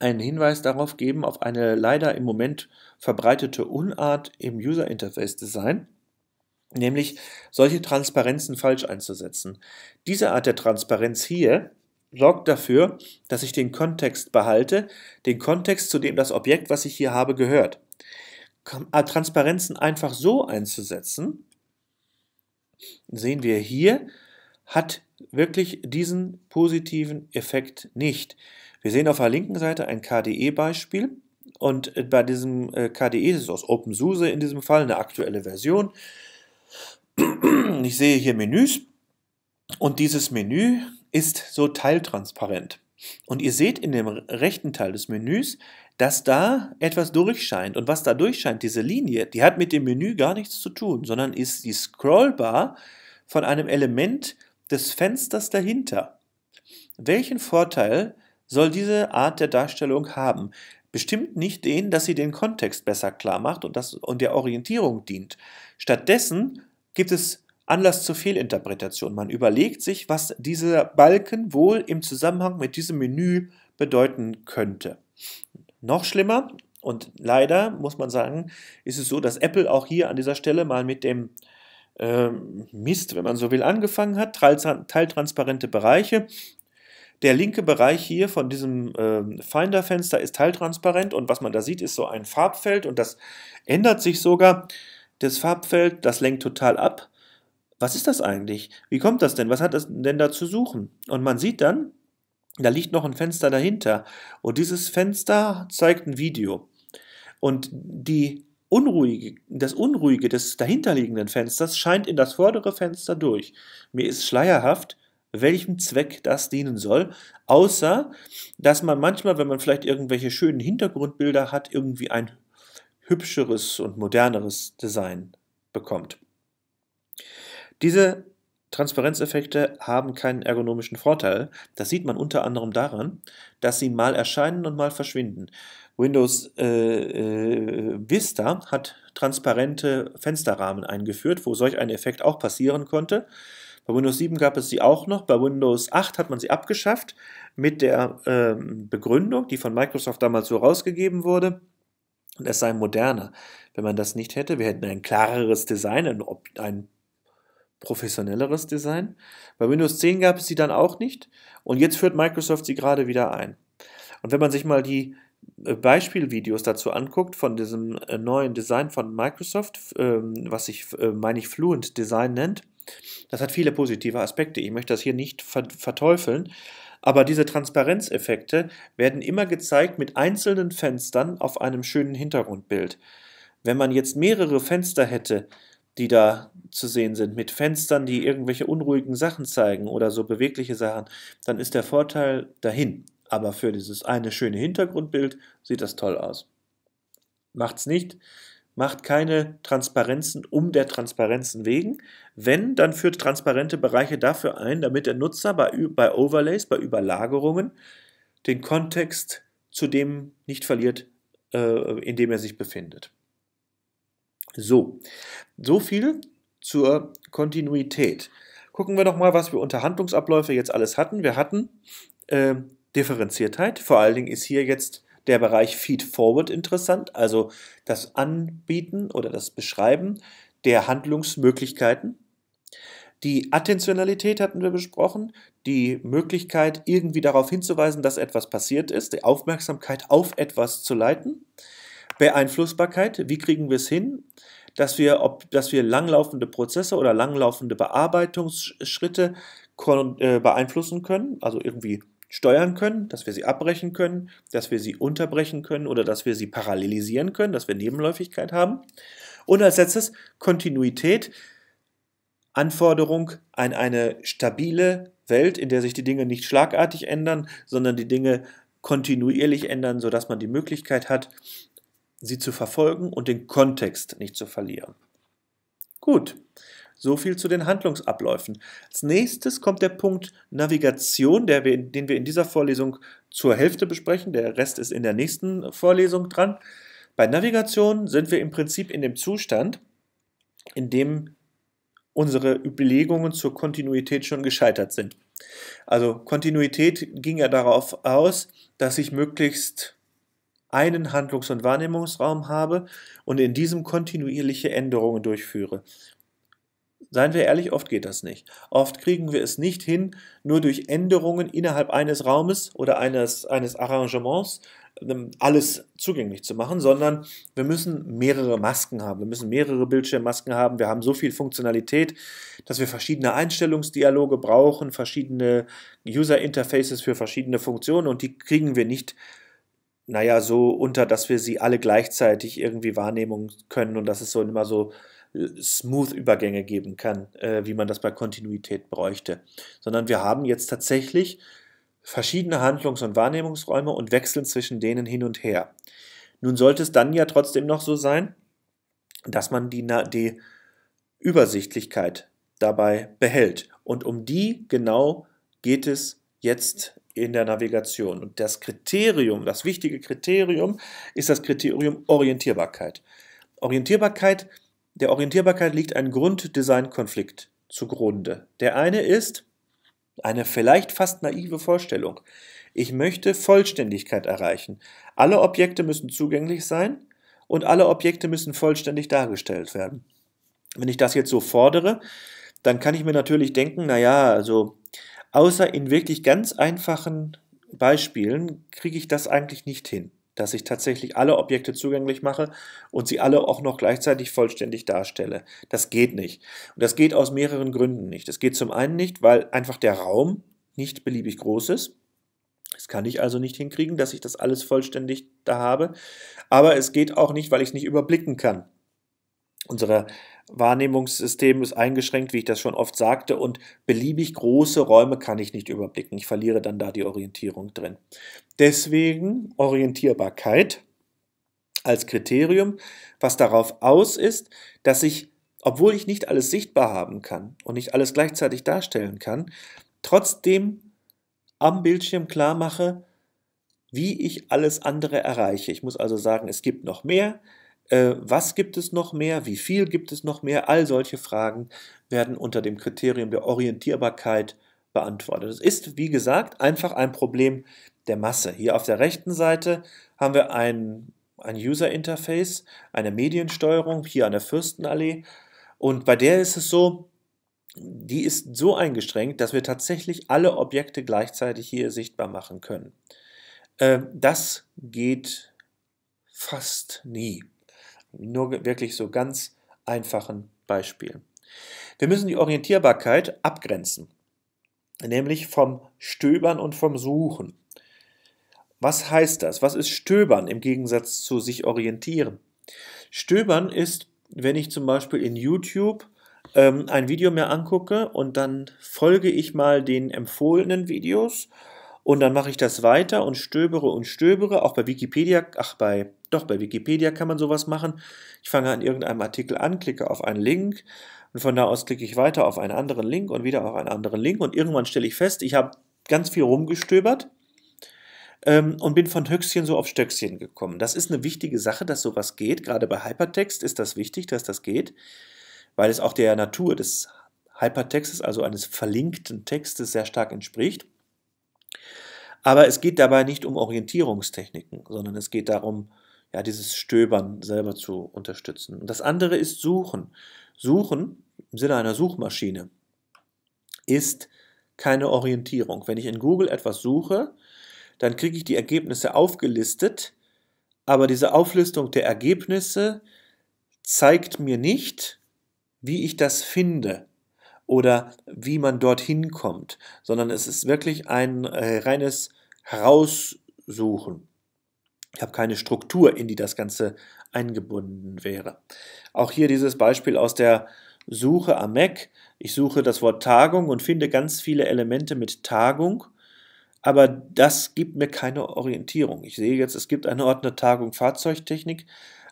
einen Hinweis darauf geben, auf eine leider im Moment verbreitete Unart im User Interface Design, nämlich solche Transparenzen falsch einzusetzen. Diese Art der Transparenz hier sorgt dafür, dass ich den Kontext behalte, den Kontext, zu dem das Objekt, was ich hier habe, gehört. Äh, Transparenzen einfach so einzusetzen, sehen wir hier, hat wirklich diesen positiven Effekt nicht. Wir sehen auf der linken Seite ein KDE-Beispiel und äh, bei diesem äh, KDE das ist aus OpenSUSE in diesem Fall eine aktuelle Version. Ich sehe hier Menüs und dieses Menü ist so teiltransparent. Und ihr seht in dem rechten Teil des Menüs dass da etwas durchscheint. Und was da durchscheint, diese Linie, die hat mit dem Menü gar nichts zu tun, sondern ist die Scrollbar von einem Element des Fensters dahinter. Welchen Vorteil soll diese Art der Darstellung haben? Bestimmt nicht den, dass sie den Kontext besser klar macht und, das, und der Orientierung dient. Stattdessen gibt es Anlass zur Fehlinterpretation. Man überlegt sich, was dieser Balken wohl im Zusammenhang mit diesem Menü bedeuten könnte. Noch schlimmer, und leider muss man sagen, ist es so, dass Apple auch hier an dieser Stelle mal mit dem ähm, Mist, wenn man so will, angefangen hat, teiltransparente Bereiche. Der linke Bereich hier von diesem ähm, Finder-Fenster ist teiltransparent und was man da sieht, ist so ein Farbfeld und das ändert sich sogar. Das Farbfeld, das lenkt total ab. Was ist das eigentlich? Wie kommt das denn? Was hat das denn da zu suchen? Und man sieht dann, da liegt noch ein Fenster dahinter. Und dieses Fenster zeigt ein Video. Und die Unruhige, das Unruhige des dahinterliegenden Fensters scheint in das vordere Fenster durch. Mir ist schleierhaft, welchem Zweck das dienen soll, außer dass man manchmal, wenn man vielleicht irgendwelche schönen Hintergrundbilder hat, irgendwie ein hübscheres und moderneres Design bekommt. Diese Transparenzeffekte haben keinen ergonomischen Vorteil. Das sieht man unter anderem daran, dass sie mal erscheinen und mal verschwinden. Windows äh, äh, Vista hat transparente Fensterrahmen eingeführt, wo solch ein Effekt auch passieren konnte. Bei Windows 7 gab es sie auch noch, bei Windows 8 hat man sie abgeschafft mit der äh, Begründung, die von Microsoft damals so rausgegeben wurde, und es sei moderner. Wenn man das nicht hätte, wir hätten ein klareres Design, ein professionelleres Design. Bei Windows 10 gab es sie dann auch nicht und jetzt führt Microsoft sie gerade wieder ein. Und wenn man sich mal die äh, Beispielvideos dazu anguckt von diesem äh, neuen Design von Microsoft, ähm, was sich, äh, meine ich, Fluent Design nennt, das hat viele positive Aspekte. Ich möchte das hier nicht verteufeln, aber diese Transparenzeffekte werden immer gezeigt mit einzelnen Fenstern auf einem schönen Hintergrundbild. Wenn man jetzt mehrere Fenster hätte, die da zu sehen sind, mit Fenstern, die irgendwelche unruhigen Sachen zeigen oder so bewegliche Sachen, dann ist der Vorteil dahin. Aber für dieses eine schöne Hintergrundbild sieht das toll aus. Macht's nicht, macht keine Transparenzen um der Transparenzen wegen. Wenn, dann führt transparente Bereiche dafür ein, damit der Nutzer bei, bei Overlays, bei Überlagerungen den Kontext zu dem nicht verliert, äh, in dem er sich befindet. So, so viel zur Kontinuität. Gucken wir doch mal, was wir unter Handlungsabläufe jetzt alles hatten. Wir hatten äh, Differenziertheit. Vor allen Dingen ist hier jetzt der Bereich Feed Forward interessant, also das Anbieten oder das Beschreiben der Handlungsmöglichkeiten. Die Attentionalität hatten wir besprochen, die Möglichkeit, irgendwie darauf hinzuweisen, dass etwas passiert ist, die Aufmerksamkeit auf etwas zu leiten. Beeinflussbarkeit, wie kriegen wir es hin, dass wir, ob, dass wir langlaufende Prozesse oder langlaufende Bearbeitungsschritte äh, beeinflussen können, also irgendwie steuern können, dass wir sie abbrechen können, dass wir sie unterbrechen können oder dass wir sie parallelisieren können, dass wir Nebenläufigkeit haben. Und als letztes Kontinuität, Anforderung an eine stabile Welt, in der sich die Dinge nicht schlagartig ändern, sondern die Dinge kontinuierlich ändern, sodass man die Möglichkeit hat, sie zu verfolgen und den Kontext nicht zu verlieren. Gut, so viel zu den Handlungsabläufen. Als nächstes kommt der Punkt Navigation, der wir, den wir in dieser Vorlesung zur Hälfte besprechen. Der Rest ist in der nächsten Vorlesung dran. Bei Navigation sind wir im Prinzip in dem Zustand, in dem unsere Überlegungen zur Kontinuität schon gescheitert sind. Also Kontinuität ging ja darauf aus, dass ich möglichst einen Handlungs- und Wahrnehmungsraum habe und in diesem kontinuierliche Änderungen durchführe. Seien wir ehrlich, oft geht das nicht. Oft kriegen wir es nicht hin, nur durch Änderungen innerhalb eines Raumes oder eines, eines Arrangements ähm, alles zugänglich zu machen, sondern wir müssen mehrere Masken haben. Wir müssen mehrere Bildschirmmasken haben. Wir haben so viel Funktionalität, dass wir verschiedene Einstellungsdialoge brauchen, verschiedene User Interfaces für verschiedene Funktionen und die kriegen wir nicht naja, so unter, dass wir sie alle gleichzeitig irgendwie wahrnehmen können und dass es so immer so äh, smooth Übergänge geben kann, äh, wie man das bei Kontinuität bräuchte. Sondern wir haben jetzt tatsächlich verschiedene Handlungs- und Wahrnehmungsräume und wechseln zwischen denen hin und her. Nun sollte es dann ja trotzdem noch so sein, dass man die, die Übersichtlichkeit dabei behält. Und um die genau geht es jetzt in der Navigation. Und das Kriterium, das wichtige Kriterium ist das Kriterium Orientierbarkeit. Orientierbarkeit, der Orientierbarkeit liegt ein Grunddesignkonflikt zugrunde. Der eine ist eine vielleicht fast naive Vorstellung. Ich möchte Vollständigkeit erreichen. Alle Objekte müssen zugänglich sein und alle Objekte müssen vollständig dargestellt werden. Wenn ich das jetzt so fordere, dann kann ich mir natürlich denken, naja, also Außer in wirklich ganz einfachen Beispielen kriege ich das eigentlich nicht hin, dass ich tatsächlich alle Objekte zugänglich mache und sie alle auch noch gleichzeitig vollständig darstelle. Das geht nicht. Und das geht aus mehreren Gründen nicht. Das geht zum einen nicht, weil einfach der Raum nicht beliebig groß ist. Das kann ich also nicht hinkriegen, dass ich das alles vollständig da habe. Aber es geht auch nicht, weil ich es nicht überblicken kann. Unsere Wahrnehmungssystem ist eingeschränkt, wie ich das schon oft sagte, und beliebig große Räume kann ich nicht überblicken. Ich verliere dann da die Orientierung drin. Deswegen Orientierbarkeit als Kriterium, was darauf aus ist, dass ich, obwohl ich nicht alles sichtbar haben kann und nicht alles gleichzeitig darstellen kann, trotzdem am Bildschirm klar mache, wie ich alles andere erreiche. Ich muss also sagen, es gibt noch mehr, äh, was gibt es noch mehr? Wie viel gibt es noch mehr? All solche Fragen werden unter dem Kriterium der Orientierbarkeit beantwortet. Es ist, wie gesagt, einfach ein Problem der Masse. Hier auf der rechten Seite haben wir ein, ein User Interface, eine Mediensteuerung hier an der Fürstenallee. Und bei der ist es so, die ist so eingeschränkt, dass wir tatsächlich alle Objekte gleichzeitig hier sichtbar machen können. Äh, das geht fast nie. Nur wirklich so ganz einfachen Beispiel. Wir müssen die Orientierbarkeit abgrenzen, nämlich vom Stöbern und vom Suchen. Was heißt das? Was ist Stöbern im Gegensatz zu sich orientieren? Stöbern ist, wenn ich zum Beispiel in YouTube ähm, ein Video mir angucke und dann folge ich mal den empfohlenen Videos und dann mache ich das weiter und stöbere und stöbere. Auch bei Wikipedia, ach bei, doch, bei Wikipedia kann man sowas machen. Ich fange an irgendeinem Artikel an, klicke auf einen Link und von da aus klicke ich weiter auf einen anderen Link und wieder auf einen anderen Link und irgendwann stelle ich fest, ich habe ganz viel rumgestöbert ähm, und bin von Höchstchen so auf Stöckchen gekommen. Das ist eine wichtige Sache, dass sowas geht. Gerade bei Hypertext ist das wichtig, dass das geht, weil es auch der Natur des Hypertextes, also eines verlinkten Textes, sehr stark entspricht. Aber es geht dabei nicht um Orientierungstechniken, sondern es geht darum, ja, dieses Stöbern selber zu unterstützen. Und das andere ist Suchen. Suchen im Sinne einer Suchmaschine ist keine Orientierung. Wenn ich in Google etwas suche, dann kriege ich die Ergebnisse aufgelistet, aber diese Auflistung der Ergebnisse zeigt mir nicht, wie ich das finde oder wie man dorthin kommt, sondern es ist wirklich ein äh, reines Heraussuchen. Ich habe keine Struktur, in die das Ganze eingebunden wäre. Auch hier dieses Beispiel aus der Suche am Mac. Ich suche das Wort Tagung und finde ganz viele Elemente mit Tagung, aber das gibt mir keine Orientierung. Ich sehe jetzt, es gibt eine Ordner Tagung Fahrzeugtechnik,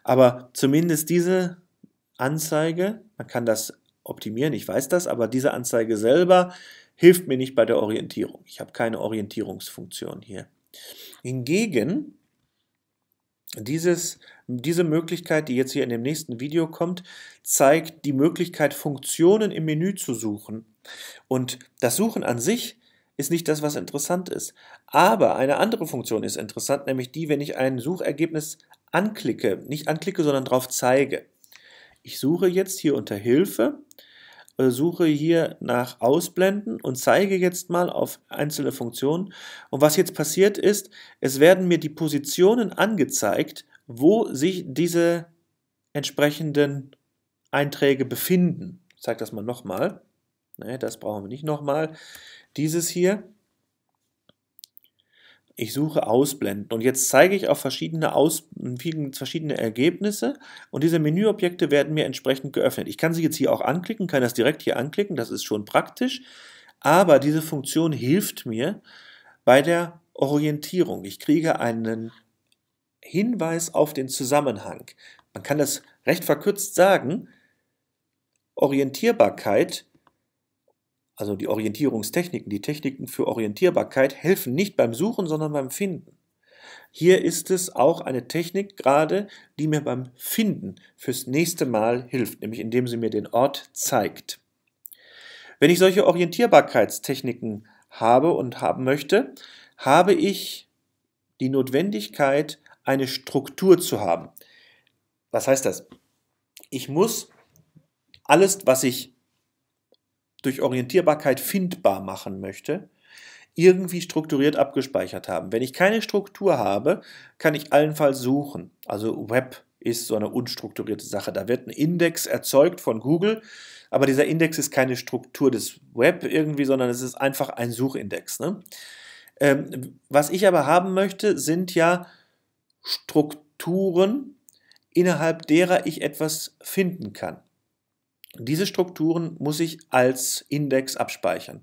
aber zumindest diese Anzeige, man kann das optimieren, ich weiß das, aber diese Anzeige selber hilft mir nicht bei der Orientierung. Ich habe keine Orientierungsfunktion hier. Hingegen, dieses, diese Möglichkeit, die jetzt hier in dem nächsten Video kommt, zeigt die Möglichkeit, Funktionen im Menü zu suchen. Und das Suchen an sich ist nicht das, was interessant ist. Aber eine andere Funktion ist interessant, nämlich die, wenn ich ein Suchergebnis anklicke, nicht anklicke, sondern drauf zeige. Ich suche jetzt hier unter Hilfe äh, suche hier nach Ausblenden und zeige jetzt mal auf einzelne Funktionen. Und was jetzt passiert ist, es werden mir die Positionen angezeigt, wo sich diese entsprechenden Einträge befinden. Ich zeige das mal nochmal. Nee, das brauchen wir nicht nochmal. Dieses hier ich suche Ausblenden. Und jetzt zeige ich auf verschiedene, Aus, verschiedene Ergebnisse und diese Menüobjekte werden mir entsprechend geöffnet. Ich kann sie jetzt hier auch anklicken, kann das direkt hier anklicken, das ist schon praktisch. Aber diese Funktion hilft mir bei der Orientierung. Ich kriege einen Hinweis auf den Zusammenhang. Man kann das recht verkürzt sagen, Orientierbarkeit also die Orientierungstechniken, die Techniken für Orientierbarkeit helfen nicht beim Suchen, sondern beim Finden. Hier ist es auch eine Technik gerade, die mir beim Finden fürs nächste Mal hilft, nämlich indem sie mir den Ort zeigt. Wenn ich solche Orientierbarkeitstechniken habe und haben möchte, habe ich die Notwendigkeit, eine Struktur zu haben. Was heißt das? Ich muss alles, was ich durch Orientierbarkeit findbar machen möchte, irgendwie strukturiert abgespeichert haben. Wenn ich keine Struktur habe, kann ich allenfalls suchen. Also Web ist so eine unstrukturierte Sache. Da wird ein Index erzeugt von Google, aber dieser Index ist keine Struktur des Web irgendwie, sondern es ist einfach ein Suchindex. Ne? Ähm, was ich aber haben möchte, sind ja Strukturen, innerhalb derer ich etwas finden kann. Diese Strukturen muss ich als Index abspeichern.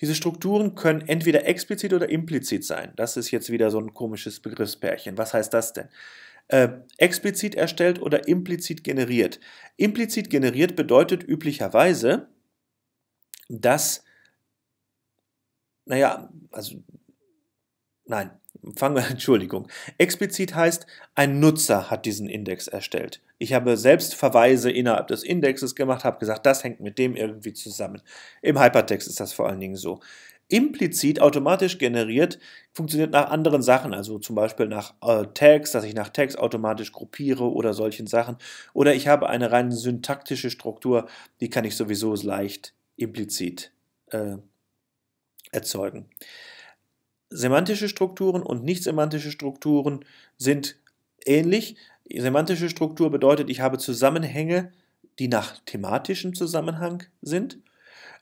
Diese Strukturen können entweder explizit oder implizit sein. Das ist jetzt wieder so ein komisches Begriffspärchen. Was heißt das denn? Äh, explizit erstellt oder implizit generiert. Implizit generiert bedeutet üblicherweise, dass, naja, also nein, fangen wir, Entschuldigung. Explizit heißt, ein Nutzer hat diesen Index erstellt. Ich habe selbst Verweise innerhalb des Indexes gemacht, habe gesagt, das hängt mit dem irgendwie zusammen. Im Hypertext ist das vor allen Dingen so. Implizit automatisch generiert funktioniert nach anderen Sachen, also zum Beispiel nach äh, Tags, dass ich nach Tags automatisch gruppiere oder solchen Sachen. Oder ich habe eine rein syntaktische Struktur, die kann ich sowieso leicht implizit äh, erzeugen. Semantische Strukturen und nicht-semantische Strukturen sind ähnlich. Semantische Struktur bedeutet, ich habe Zusammenhänge, die nach thematischem Zusammenhang sind.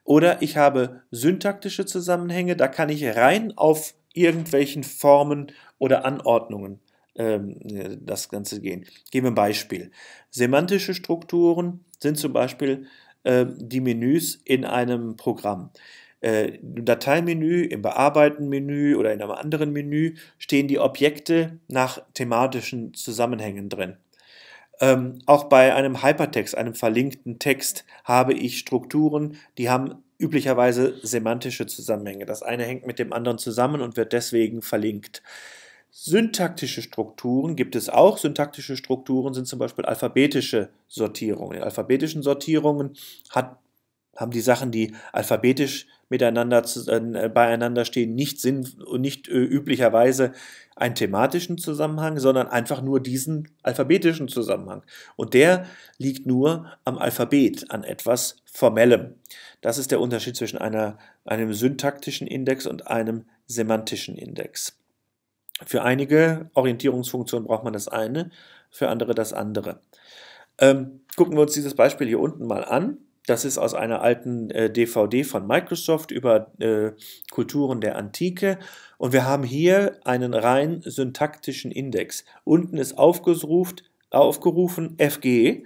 Oder ich habe syntaktische Zusammenhänge, da kann ich rein auf irgendwelchen Formen oder Anordnungen ähm, das Ganze gehen. Geben wir ein Beispiel. Semantische Strukturen sind zum Beispiel äh, die Menüs in einem Programm äh, im Dateimenü, im Bearbeiten-Menü oder in einem anderen Menü stehen die Objekte nach thematischen Zusammenhängen drin. Ähm, auch bei einem Hypertext, einem verlinkten Text, habe ich Strukturen, die haben üblicherweise semantische Zusammenhänge. Das eine hängt mit dem anderen zusammen und wird deswegen verlinkt. Syntaktische Strukturen gibt es auch. Syntaktische Strukturen sind zum Beispiel alphabetische Sortierungen. In alphabetischen Sortierungen hat, haben die Sachen, die alphabetisch miteinander zu, äh, äh, beieinander stehen, nicht sinn und nicht äh, üblicherweise einen thematischen Zusammenhang, sondern einfach nur diesen alphabetischen Zusammenhang. Und der liegt nur am Alphabet, an etwas Formellem. Das ist der Unterschied zwischen einer, einem syntaktischen Index und einem semantischen Index. Für einige Orientierungsfunktionen braucht man das eine, für andere das andere. Ähm, gucken wir uns dieses Beispiel hier unten mal an. Das ist aus einer alten äh, DVD von Microsoft über äh, Kulturen der Antike. Und wir haben hier einen rein syntaktischen Index. Unten ist aufgeruft, aufgerufen FG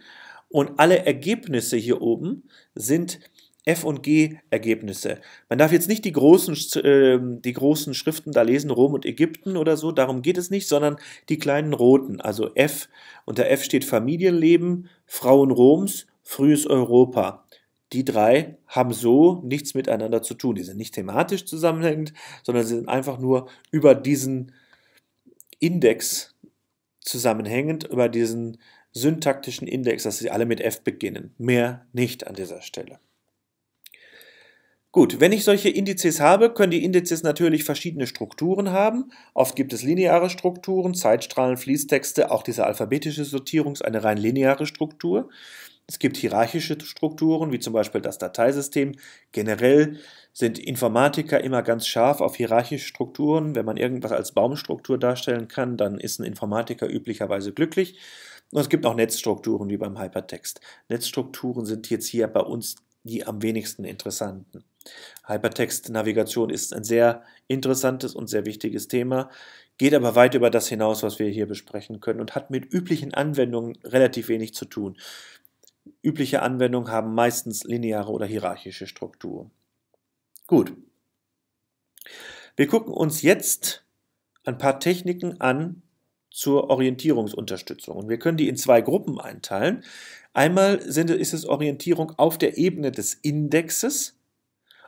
und alle Ergebnisse hier oben sind F- und G-Ergebnisse. Man darf jetzt nicht die großen, äh, die großen Schriften da lesen, Rom und Ägypten oder so, darum geht es nicht, sondern die kleinen roten. Also F, unter F steht Familienleben, Frauen Roms, frühes Europa die drei haben so nichts miteinander zu tun. Die sind nicht thematisch zusammenhängend, sondern sie sind einfach nur über diesen Index zusammenhängend, über diesen syntaktischen Index, dass sie alle mit F beginnen. Mehr nicht an dieser Stelle. Gut, wenn ich solche Indizes habe, können die Indizes natürlich verschiedene Strukturen haben. Oft gibt es lineare Strukturen, Zeitstrahlen, Fließtexte, auch diese alphabetische Sortierung ist eine rein lineare Struktur. Es gibt hierarchische Strukturen, wie zum Beispiel das Dateisystem. Generell sind Informatiker immer ganz scharf auf hierarchische Strukturen. Wenn man irgendwas als Baumstruktur darstellen kann, dann ist ein Informatiker üblicherweise glücklich. Und es gibt auch Netzstrukturen wie beim Hypertext. Netzstrukturen sind jetzt hier bei uns die am wenigsten interessanten. Hypertext-Navigation ist ein sehr interessantes und sehr wichtiges Thema, geht aber weit über das hinaus, was wir hier besprechen können und hat mit üblichen Anwendungen relativ wenig zu tun übliche Anwendung haben meistens lineare oder hierarchische Struktur. Gut. Wir gucken uns jetzt ein paar Techniken an zur Orientierungsunterstützung. Und wir können die in zwei Gruppen einteilen. Einmal sind, ist es Orientierung auf der Ebene des Indexes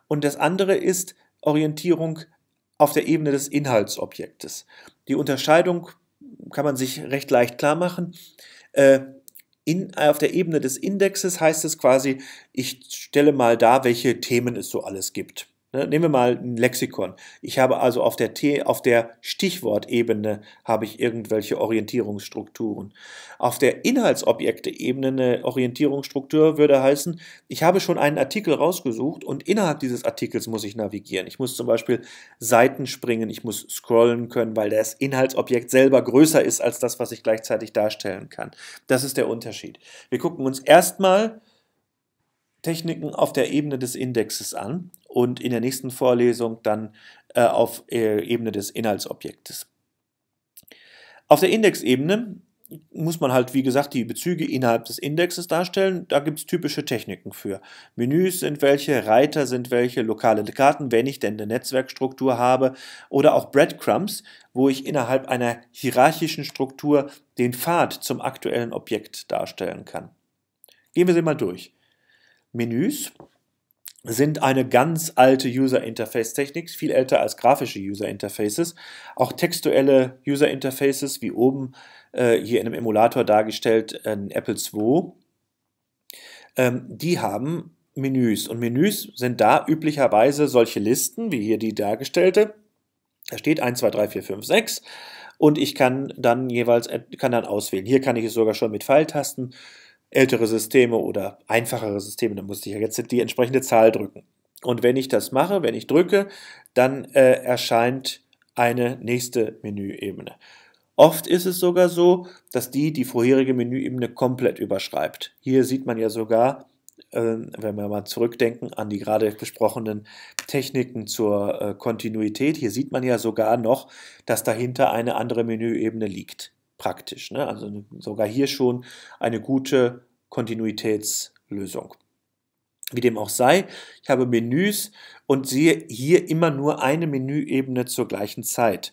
und das andere ist Orientierung auf der Ebene des Inhaltsobjektes. Die Unterscheidung kann man sich recht leicht klar machen. Äh, in, auf der Ebene des Indexes heißt es quasi, ich stelle mal dar, welche Themen es so alles gibt. Ne, nehmen wir mal ein Lexikon. Ich habe also auf der, T, auf der Stichwortebene habe ich irgendwelche Orientierungsstrukturen. Auf der Inhaltsobjekteebene eine Orientierungsstruktur würde heißen, ich habe schon einen Artikel rausgesucht und innerhalb dieses Artikels muss ich navigieren. Ich muss zum Beispiel Seiten springen, ich muss scrollen können, weil das Inhaltsobjekt selber größer ist als das, was ich gleichzeitig darstellen kann. Das ist der Unterschied. Wir gucken uns erstmal Techniken auf der Ebene des Indexes an und in der nächsten Vorlesung dann äh, auf äh, Ebene des Inhaltsobjektes. Auf der Indexebene muss man halt, wie gesagt, die Bezüge innerhalb des Indexes darstellen. Da gibt es typische Techniken für. Menüs sind welche, Reiter sind welche, lokale Karten, wenn ich denn eine Netzwerkstruktur habe, oder auch Breadcrumbs, wo ich innerhalb einer hierarchischen Struktur den Pfad zum aktuellen Objekt darstellen kann. Gehen wir sie mal durch. Menüs sind eine ganz alte User Interface Technik, viel älter als grafische User Interfaces. Auch textuelle User Interfaces, wie oben äh, hier in einem Emulator dargestellt, in Apple II, ähm, die haben Menüs. Und Menüs sind da üblicherweise solche Listen, wie hier die dargestellte. Da steht 1, 2, 3, 4, 5, 6 und ich kann dann jeweils äh, kann dann auswählen. Hier kann ich es sogar schon mit Pfeiltasten ältere Systeme oder einfachere Systeme, dann muss ich ja jetzt die entsprechende Zahl drücken. Und wenn ich das mache, wenn ich drücke, dann äh, erscheint eine nächste Menüebene. Oft ist es sogar so, dass die die vorherige Menüebene komplett überschreibt. Hier sieht man ja sogar, ähm, wenn wir mal zurückdenken an die gerade besprochenen Techniken zur äh, Kontinuität, hier sieht man ja sogar noch, dass dahinter eine andere Menüebene liegt praktisch. Ne? Also sogar hier schon eine gute Kontinuitätslösung. Wie dem auch sei, ich habe Menüs und sehe hier immer nur eine Menüebene zur gleichen Zeit.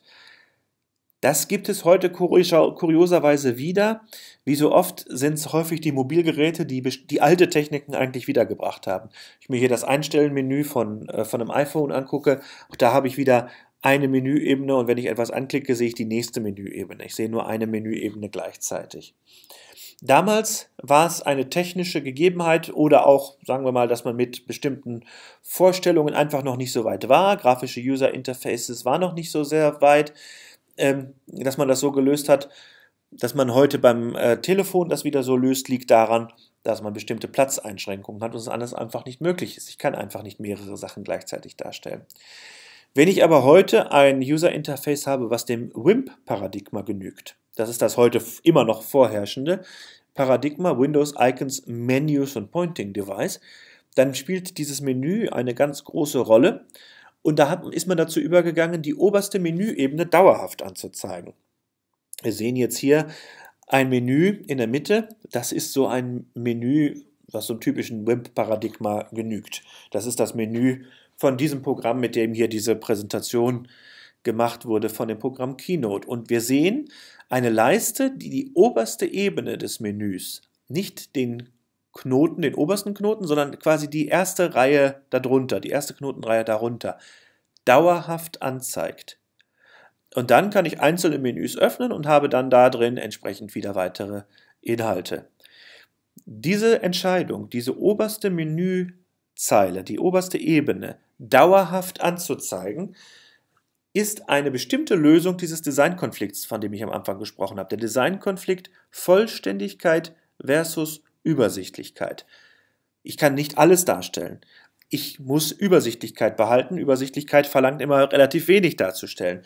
Das gibt es heute kurioserweise wieder. Wie so oft sind es häufig die Mobilgeräte, die die alte Techniken eigentlich wiedergebracht haben. Ich mir hier das Einstellenmenü von, äh, von einem iPhone angucke, auch da habe ich wieder eine Menüebene und wenn ich etwas anklicke, sehe ich die nächste Menüebene. Ich sehe nur eine Menüebene gleichzeitig. Damals war es eine technische Gegebenheit oder auch, sagen wir mal, dass man mit bestimmten Vorstellungen einfach noch nicht so weit war. Grafische User Interfaces waren noch nicht so sehr weit, ähm, dass man das so gelöst hat. Dass man heute beim äh, Telefon das wieder so löst, liegt daran, dass man bestimmte Platzeinschränkungen hat und es anders einfach nicht möglich ist. Ich kann einfach nicht mehrere Sachen gleichzeitig darstellen. Wenn ich aber heute ein User Interface habe, was dem WIMP-Paradigma genügt, das ist das heute immer noch vorherrschende Paradigma Windows Icons Menus und Pointing Device, dann spielt dieses Menü eine ganz große Rolle und da hat, ist man dazu übergegangen, die oberste Menüebene dauerhaft anzuzeigen. Wir sehen jetzt hier ein Menü in der Mitte, das ist so ein Menü, was so einem typischen WIMP-Paradigma genügt. Das ist das Menü von diesem Programm, mit dem hier diese Präsentation gemacht wurde, von dem Programm Keynote. Und wir sehen eine Leiste, die die oberste Ebene des Menüs, nicht den Knoten, den obersten Knoten, sondern quasi die erste Reihe darunter, die erste Knotenreihe darunter, dauerhaft anzeigt. Und dann kann ich einzelne Menüs öffnen und habe dann da drin entsprechend wieder weitere Inhalte. Diese Entscheidung, diese oberste Menüzeile, die oberste Ebene, dauerhaft anzuzeigen, ist eine bestimmte Lösung dieses Designkonflikts, von dem ich am Anfang gesprochen habe. Der Designkonflikt Vollständigkeit versus Übersichtlichkeit. Ich kann nicht alles darstellen. Ich muss Übersichtlichkeit behalten. Übersichtlichkeit verlangt immer relativ wenig darzustellen.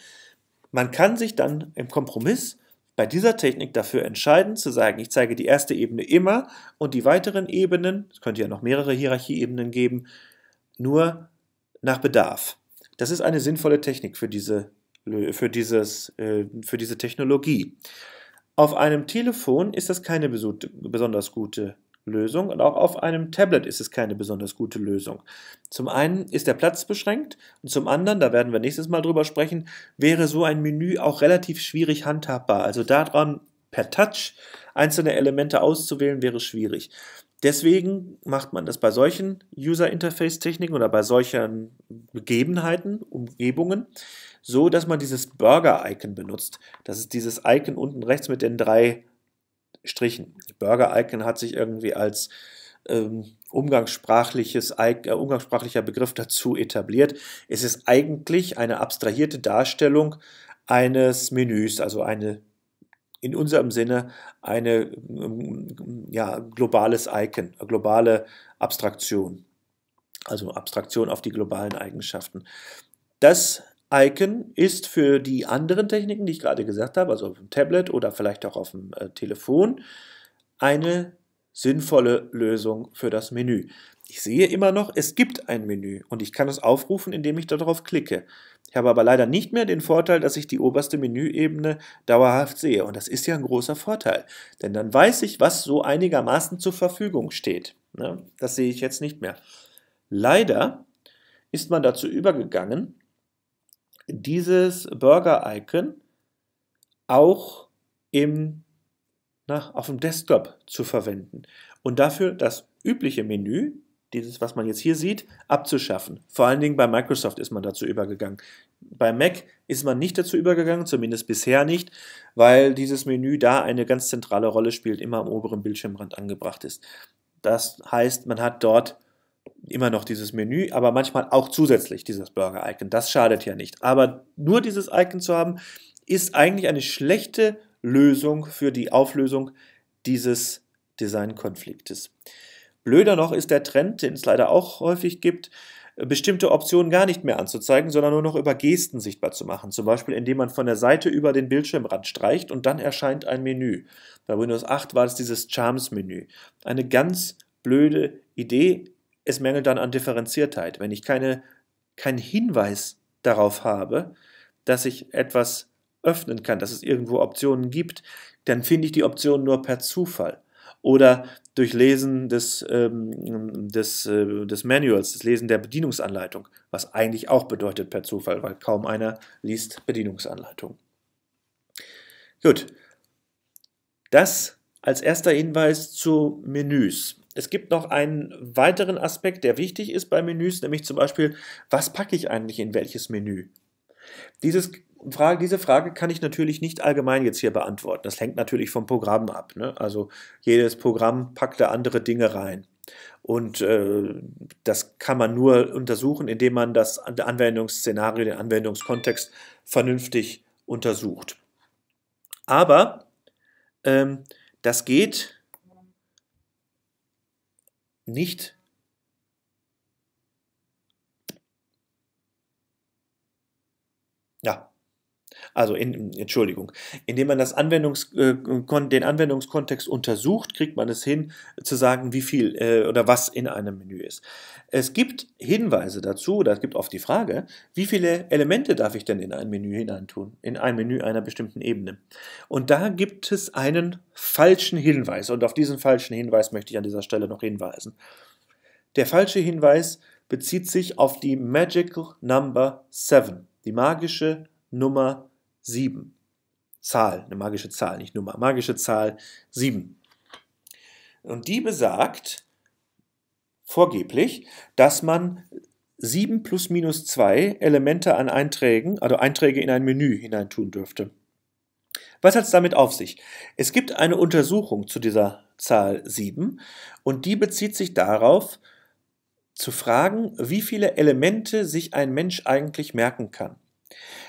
Man kann sich dann im Kompromiss bei dieser Technik dafür entscheiden, zu sagen, ich zeige die erste Ebene immer und die weiteren Ebenen, es könnte ja noch mehrere Hierarchieebenen geben, nur nach Bedarf. Das ist eine sinnvolle Technik für diese, für dieses, äh, für diese Technologie. Auf einem Telefon ist das keine besonders gute Lösung und auch auf einem Tablet ist es keine besonders gute Lösung. Zum einen ist der Platz beschränkt und zum anderen, da werden wir nächstes Mal drüber sprechen, wäre so ein Menü auch relativ schwierig handhabbar. Also daran per Touch einzelne Elemente auszuwählen wäre schwierig. Deswegen macht man das bei solchen User-Interface-Techniken oder bei solchen Begebenheiten, Umgebungen, so, dass man dieses Burger-Icon benutzt. Das ist dieses Icon unten rechts mit den drei Strichen. Burger-Icon hat sich irgendwie als ähm, umgangssprachliches, äh, umgangssprachlicher Begriff dazu etabliert. Es ist eigentlich eine abstrahierte Darstellung eines Menüs, also eine in unserem Sinne ein ähm, ja, globales Icon, eine globale Abstraktion. Also Abstraktion auf die globalen Eigenschaften. Das Icon ist für die anderen Techniken, die ich gerade gesagt habe, also auf dem Tablet oder vielleicht auch auf dem äh, Telefon, eine sinnvolle Lösung für das Menü. Ich sehe immer noch, es gibt ein Menü und ich kann es aufrufen, indem ich darauf klicke. Ich habe aber leider nicht mehr den Vorteil, dass ich die oberste Menüebene dauerhaft sehe. Und das ist ja ein großer Vorteil. Denn dann weiß ich, was so einigermaßen zur Verfügung steht. Ne? Das sehe ich jetzt nicht mehr. Leider ist man dazu übergegangen, dieses Burger-Icon auch im, na, auf dem Desktop zu verwenden und dafür das übliche Menü dieses, was man jetzt hier sieht, abzuschaffen. Vor allen Dingen bei Microsoft ist man dazu übergegangen. Bei Mac ist man nicht dazu übergegangen, zumindest bisher nicht, weil dieses Menü da eine ganz zentrale Rolle spielt, immer am oberen Bildschirmrand angebracht ist. Das heißt, man hat dort immer noch dieses Menü, aber manchmal auch zusätzlich dieses Burger-Icon. Das schadet ja nicht. Aber nur dieses Icon zu haben, ist eigentlich eine schlechte Lösung für die Auflösung dieses Designkonfliktes. konfliktes Blöder noch ist der Trend, den es leider auch häufig gibt, bestimmte Optionen gar nicht mehr anzuzeigen, sondern nur noch über Gesten sichtbar zu machen. Zum Beispiel, indem man von der Seite über den Bildschirmrand streicht und dann erscheint ein Menü. Bei Windows 8 war es dieses Charms-Menü. Eine ganz blöde Idee. Es mängelt dann an Differenziertheit. Wenn ich keine, keinen Hinweis darauf habe, dass ich etwas öffnen kann, dass es irgendwo Optionen gibt, dann finde ich die Optionen nur per Zufall oder durch Lesen des, ähm, des, äh, des Manuals, das Lesen der Bedienungsanleitung, was eigentlich auch bedeutet per Zufall, weil kaum einer liest Bedienungsanleitung. Gut, das als erster Hinweis zu Menüs. Es gibt noch einen weiteren Aspekt, der wichtig ist bei Menüs, nämlich zum Beispiel, was packe ich eigentlich in welches Menü? Dieses Frage, diese Frage kann ich natürlich nicht allgemein jetzt hier beantworten. Das hängt natürlich vom Programm ab. Ne? Also jedes Programm packt da andere Dinge rein. Und äh, das kann man nur untersuchen, indem man das Anwendungsszenario, den Anwendungskontext vernünftig untersucht. Aber ähm, das geht nicht also in, Entschuldigung, indem man das Anwendungs, äh, den Anwendungskontext untersucht, kriegt man es hin zu sagen, wie viel äh, oder was in einem Menü ist. Es gibt Hinweise dazu, oder es gibt oft die Frage, wie viele Elemente darf ich denn in ein Menü hineintun, in ein Menü einer bestimmten Ebene. Und da gibt es einen falschen Hinweis und auf diesen falschen Hinweis möchte ich an dieser Stelle noch hinweisen. Der falsche Hinweis bezieht sich auf die Magical Number 7, die magische Nummer 7. Zahl, eine magische Zahl, nicht Nummer, magische Zahl 7. Und die besagt vorgeblich, dass man 7 plus minus 2 Elemente an Einträgen, also Einträge in ein Menü hineintun dürfte. Was hat es damit auf sich? Es gibt eine Untersuchung zu dieser Zahl 7 und die bezieht sich darauf, zu fragen, wie viele Elemente sich ein Mensch eigentlich merken kann.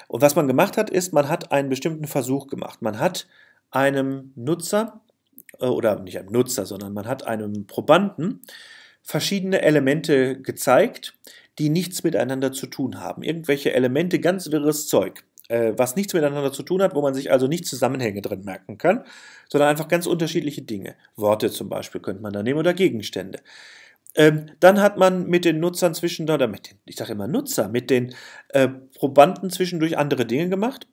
Und was man gemacht hat, ist, man hat einen bestimmten Versuch gemacht. Man hat einem Nutzer, äh, oder nicht einem Nutzer, sondern man hat einem Probanden verschiedene Elemente gezeigt, die nichts miteinander zu tun haben. Irgendwelche Elemente, ganz wirres Zeug, äh, was nichts miteinander zu tun hat, wo man sich also nicht Zusammenhänge drin merken kann, sondern einfach ganz unterschiedliche Dinge. Worte zum Beispiel könnte man da nehmen oder Gegenstände. Ähm, dann hat man mit den Nutzern zwischendurch, oder mit den, ich sage immer Nutzer, mit den äh, Probanden zwischendurch andere Dinge gemacht,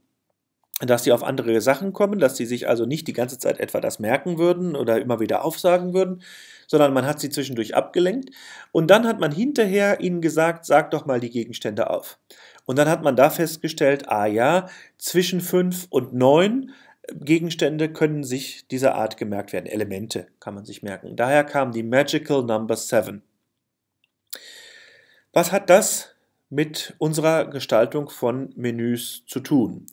dass sie auf andere Sachen kommen, dass sie sich also nicht die ganze Zeit etwa das merken würden oder immer wieder aufsagen würden, sondern man hat sie zwischendurch abgelenkt und dann hat man hinterher ihnen gesagt, sag doch mal die Gegenstände auf. Und dann hat man da festgestellt, ah ja, zwischen 5 und 9 Gegenstände können sich dieser Art gemerkt werden. Elemente kann man sich merken. Daher kam die Magical Number 7. Was hat das mit unserer Gestaltung von Menüs zu tun?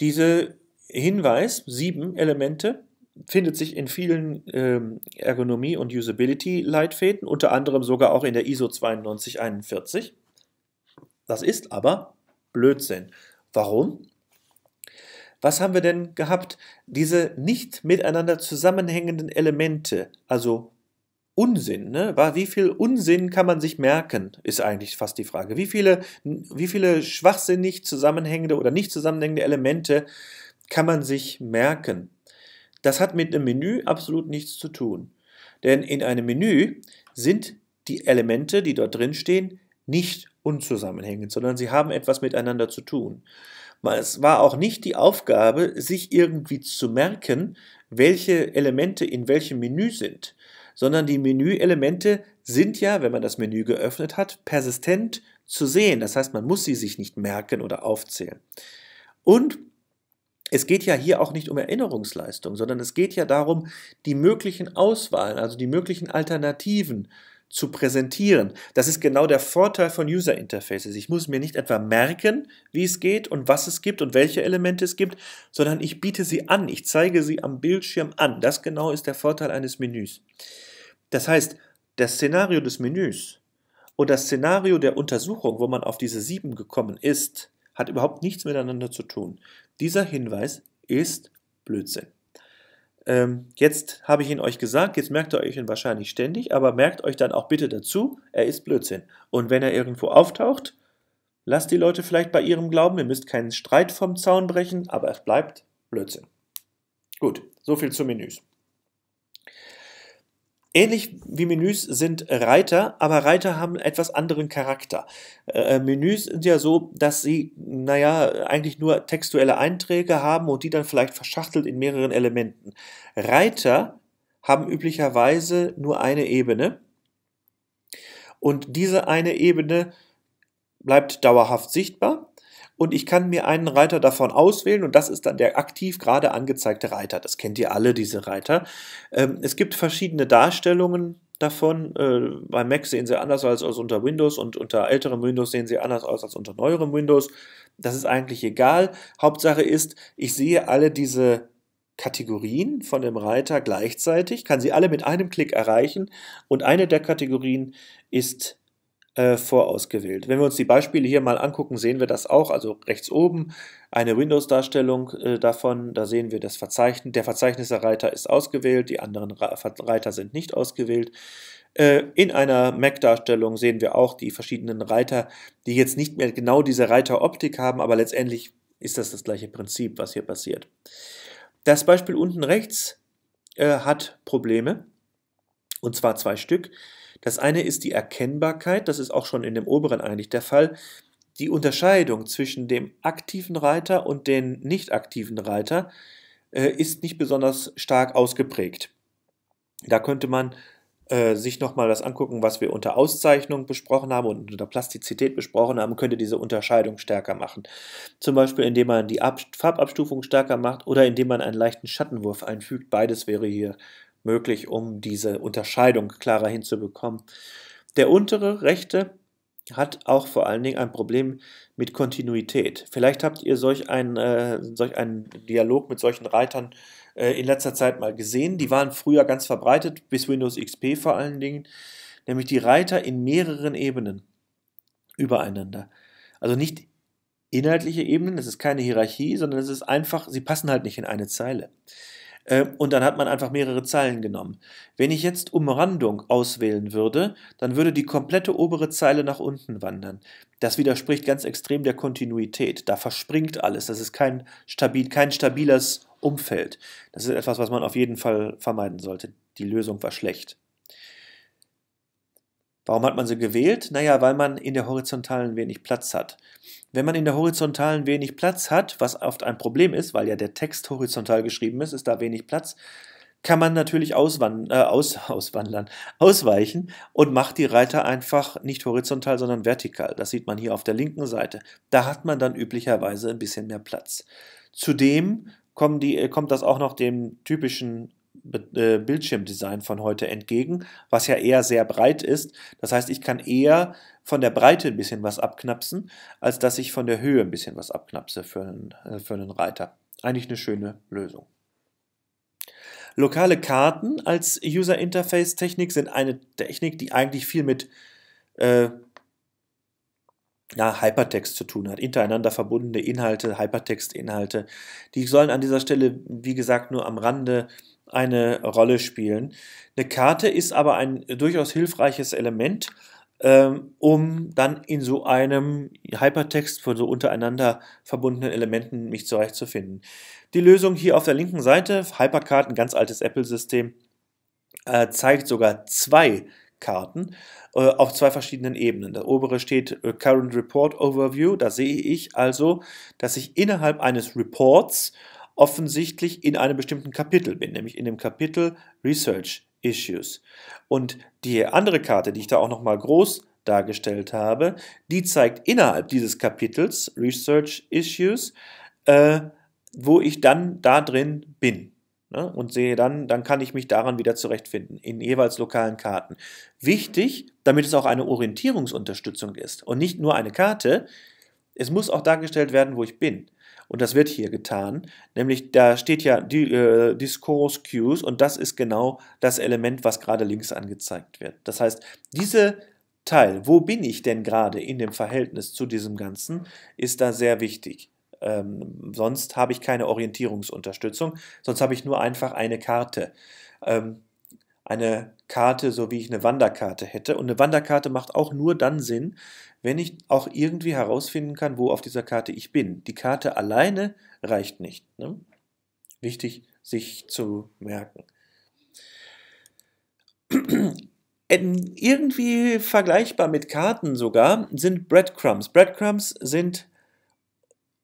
Diese Hinweis, sieben Elemente, findet sich in vielen ähm, Ergonomie- und Usability-Leitfäden, unter anderem sogar auch in der ISO 9241. Das ist aber Blödsinn. Warum? Was haben wir denn gehabt? Diese nicht miteinander zusammenhängenden Elemente, also Unsinn, ne? Wie viel Unsinn kann man sich merken, ist eigentlich fast die Frage. Wie viele, wie viele schwachsinnig zusammenhängende oder nicht zusammenhängende Elemente kann man sich merken? Das hat mit einem Menü absolut nichts zu tun. Denn in einem Menü sind die Elemente, die dort drin stehen, nicht unzusammenhängend, sondern sie haben etwas miteinander zu tun. Es war auch nicht die Aufgabe, sich irgendwie zu merken, welche Elemente in welchem Menü sind, sondern die Menüelemente sind ja, wenn man das Menü geöffnet hat, persistent zu sehen. Das heißt, man muss sie sich nicht merken oder aufzählen. Und es geht ja hier auch nicht um Erinnerungsleistung, sondern es geht ja darum, die möglichen Auswahlen, also die möglichen Alternativen zu präsentieren. Das ist genau der Vorteil von User Interfaces. Ich muss mir nicht etwa merken, wie es geht und was es gibt und welche Elemente es gibt, sondern ich biete sie an, ich zeige sie am Bildschirm an. Das genau ist der Vorteil eines Menüs. Das heißt, das Szenario des Menüs und das Szenario der Untersuchung, wo man auf diese sieben gekommen ist, hat überhaupt nichts miteinander zu tun. Dieser Hinweis ist Blödsinn ähm, jetzt habe ich ihn euch gesagt, jetzt merkt ihr euch ihn wahrscheinlich ständig, aber merkt euch dann auch bitte dazu, er ist Blödsinn. Und wenn er irgendwo auftaucht, lasst die Leute vielleicht bei ihrem Glauben, ihr müsst keinen Streit vom Zaun brechen, aber es bleibt Blödsinn. Gut, soviel zu Menüs. Ähnlich wie Menüs sind Reiter, aber Reiter haben etwas anderen Charakter. Äh, äh Menüs sind ja so, dass sie, naja, eigentlich nur textuelle Einträge haben und die dann vielleicht verschachtelt in mehreren Elementen. Reiter haben üblicherweise nur eine Ebene und diese eine Ebene bleibt dauerhaft sichtbar und ich kann mir einen Reiter davon auswählen und das ist dann der aktiv gerade angezeigte Reiter. Das kennt ihr alle, diese Reiter. Ähm, es gibt verschiedene Darstellungen davon. Äh, bei Mac sehen sie anders aus als unter Windows und unter älterem Windows sehen sie anders aus als unter neuerem Windows. Das ist eigentlich egal. Hauptsache ist, ich sehe alle diese Kategorien von dem Reiter gleichzeitig, kann sie alle mit einem Klick erreichen und eine der Kategorien ist äh, vorausgewählt. Wenn wir uns die Beispiele hier mal angucken, sehen wir das auch. Also rechts oben eine Windows-Darstellung äh, davon. Da sehen wir das Verzeichnis. Der Verzeichnisreiter ist ausgewählt, die anderen Reiter sind nicht ausgewählt. Äh, in einer Mac-Darstellung sehen wir auch die verschiedenen Reiter, die jetzt nicht mehr genau diese Reiteroptik haben, aber letztendlich ist das das gleiche Prinzip, was hier passiert. Das Beispiel unten rechts äh, hat Probleme, und zwar zwei Stück. Das eine ist die Erkennbarkeit, das ist auch schon in dem oberen eigentlich der Fall. Die Unterscheidung zwischen dem aktiven Reiter und dem nicht aktiven Reiter äh, ist nicht besonders stark ausgeprägt. Da könnte man äh, sich nochmal das angucken, was wir unter Auszeichnung besprochen haben und unter Plastizität besprochen haben, könnte diese Unterscheidung stärker machen. Zum Beispiel, indem man die Farbabstufung stärker macht oder indem man einen leichten Schattenwurf einfügt. Beides wäre hier möglich, um diese Unterscheidung klarer hinzubekommen. Der untere rechte hat auch vor allen Dingen ein Problem mit Kontinuität. Vielleicht habt ihr solch einen, äh, solch einen Dialog mit solchen Reitern äh, in letzter Zeit mal gesehen. Die waren früher ganz verbreitet, bis Windows XP vor allen Dingen, nämlich die Reiter in mehreren Ebenen übereinander. Also nicht inhaltliche Ebenen, es ist keine Hierarchie, sondern es ist einfach, sie passen halt nicht in eine Zeile. Ähm, und dann hat man einfach mehrere Zeilen genommen. Wenn ich jetzt Umrandung auswählen würde, dann würde die komplette obere Zeile nach unten wandern. Das widerspricht ganz extrem der Kontinuität. Da verspringt alles. Das ist kein, stabil, kein stabiles Umfeld. Das ist etwas, was man auf jeden Fall vermeiden sollte. Die Lösung war schlecht. Warum hat man sie gewählt? Naja, weil man in der horizontalen wenig Platz hat. Wenn man in der horizontalen wenig Platz hat, was oft ein Problem ist, weil ja der Text horizontal geschrieben ist, ist da wenig Platz, kann man natürlich auswand äh, aus auswandern, ausweichen und macht die Reiter einfach nicht horizontal, sondern vertikal. Das sieht man hier auf der linken Seite. Da hat man dann üblicherweise ein bisschen mehr Platz. Zudem kommt, die, äh, kommt das auch noch dem typischen äh, Bildschirmdesign von heute entgegen, was ja eher sehr breit ist. Das heißt, ich kann eher von der Breite ein bisschen was abknapsen, als dass ich von der Höhe ein bisschen was abknapse für einen, äh, für einen Reiter. Eigentlich eine schöne Lösung. Lokale Karten als User Interface Technik sind eine Technik, die eigentlich viel mit äh, ja, Hypertext zu tun hat, untereinander verbundene Inhalte, Hypertext-Inhalte. Die sollen an dieser Stelle, wie gesagt, nur am Rande eine Rolle spielen. Eine Karte ist aber ein durchaus hilfreiches Element, ähm, um dann in so einem Hypertext von so untereinander verbundenen Elementen mich zurechtzufinden. Die Lösung hier auf der linken Seite, Hypercard, ein ganz altes Apple-System, äh, zeigt sogar zwei Karten äh, auf zwei verschiedenen Ebenen. Der obere steht äh, Current Report Overview. Da sehe ich also, dass ich innerhalb eines Reports offensichtlich in einem bestimmten Kapitel bin, nämlich in dem Kapitel Research Issues. Und die andere Karte, die ich da auch nochmal groß dargestellt habe, die zeigt innerhalb dieses Kapitels Research Issues, äh, wo ich dann da drin bin. Ne? Und sehe dann, dann kann ich mich daran wieder zurechtfinden, in jeweils lokalen Karten. Wichtig, damit es auch eine Orientierungsunterstützung ist und nicht nur eine Karte, es muss auch dargestellt werden, wo ich bin. Und das wird hier getan. Nämlich da steht ja die, äh, Discourse Cues und das ist genau das Element, was gerade links angezeigt wird. Das heißt, dieser Teil, wo bin ich denn gerade in dem Verhältnis zu diesem Ganzen, ist da sehr wichtig. Ähm, sonst habe ich keine Orientierungsunterstützung, sonst habe ich nur einfach eine Karte. Ähm, eine Karte, so wie ich eine Wanderkarte hätte. Und eine Wanderkarte macht auch nur dann Sinn, wenn ich auch irgendwie herausfinden kann, wo auf dieser Karte ich bin. Die Karte alleine reicht nicht. Ne? Wichtig, sich zu merken. irgendwie vergleichbar mit Karten sogar sind Breadcrumbs. Breadcrumbs sind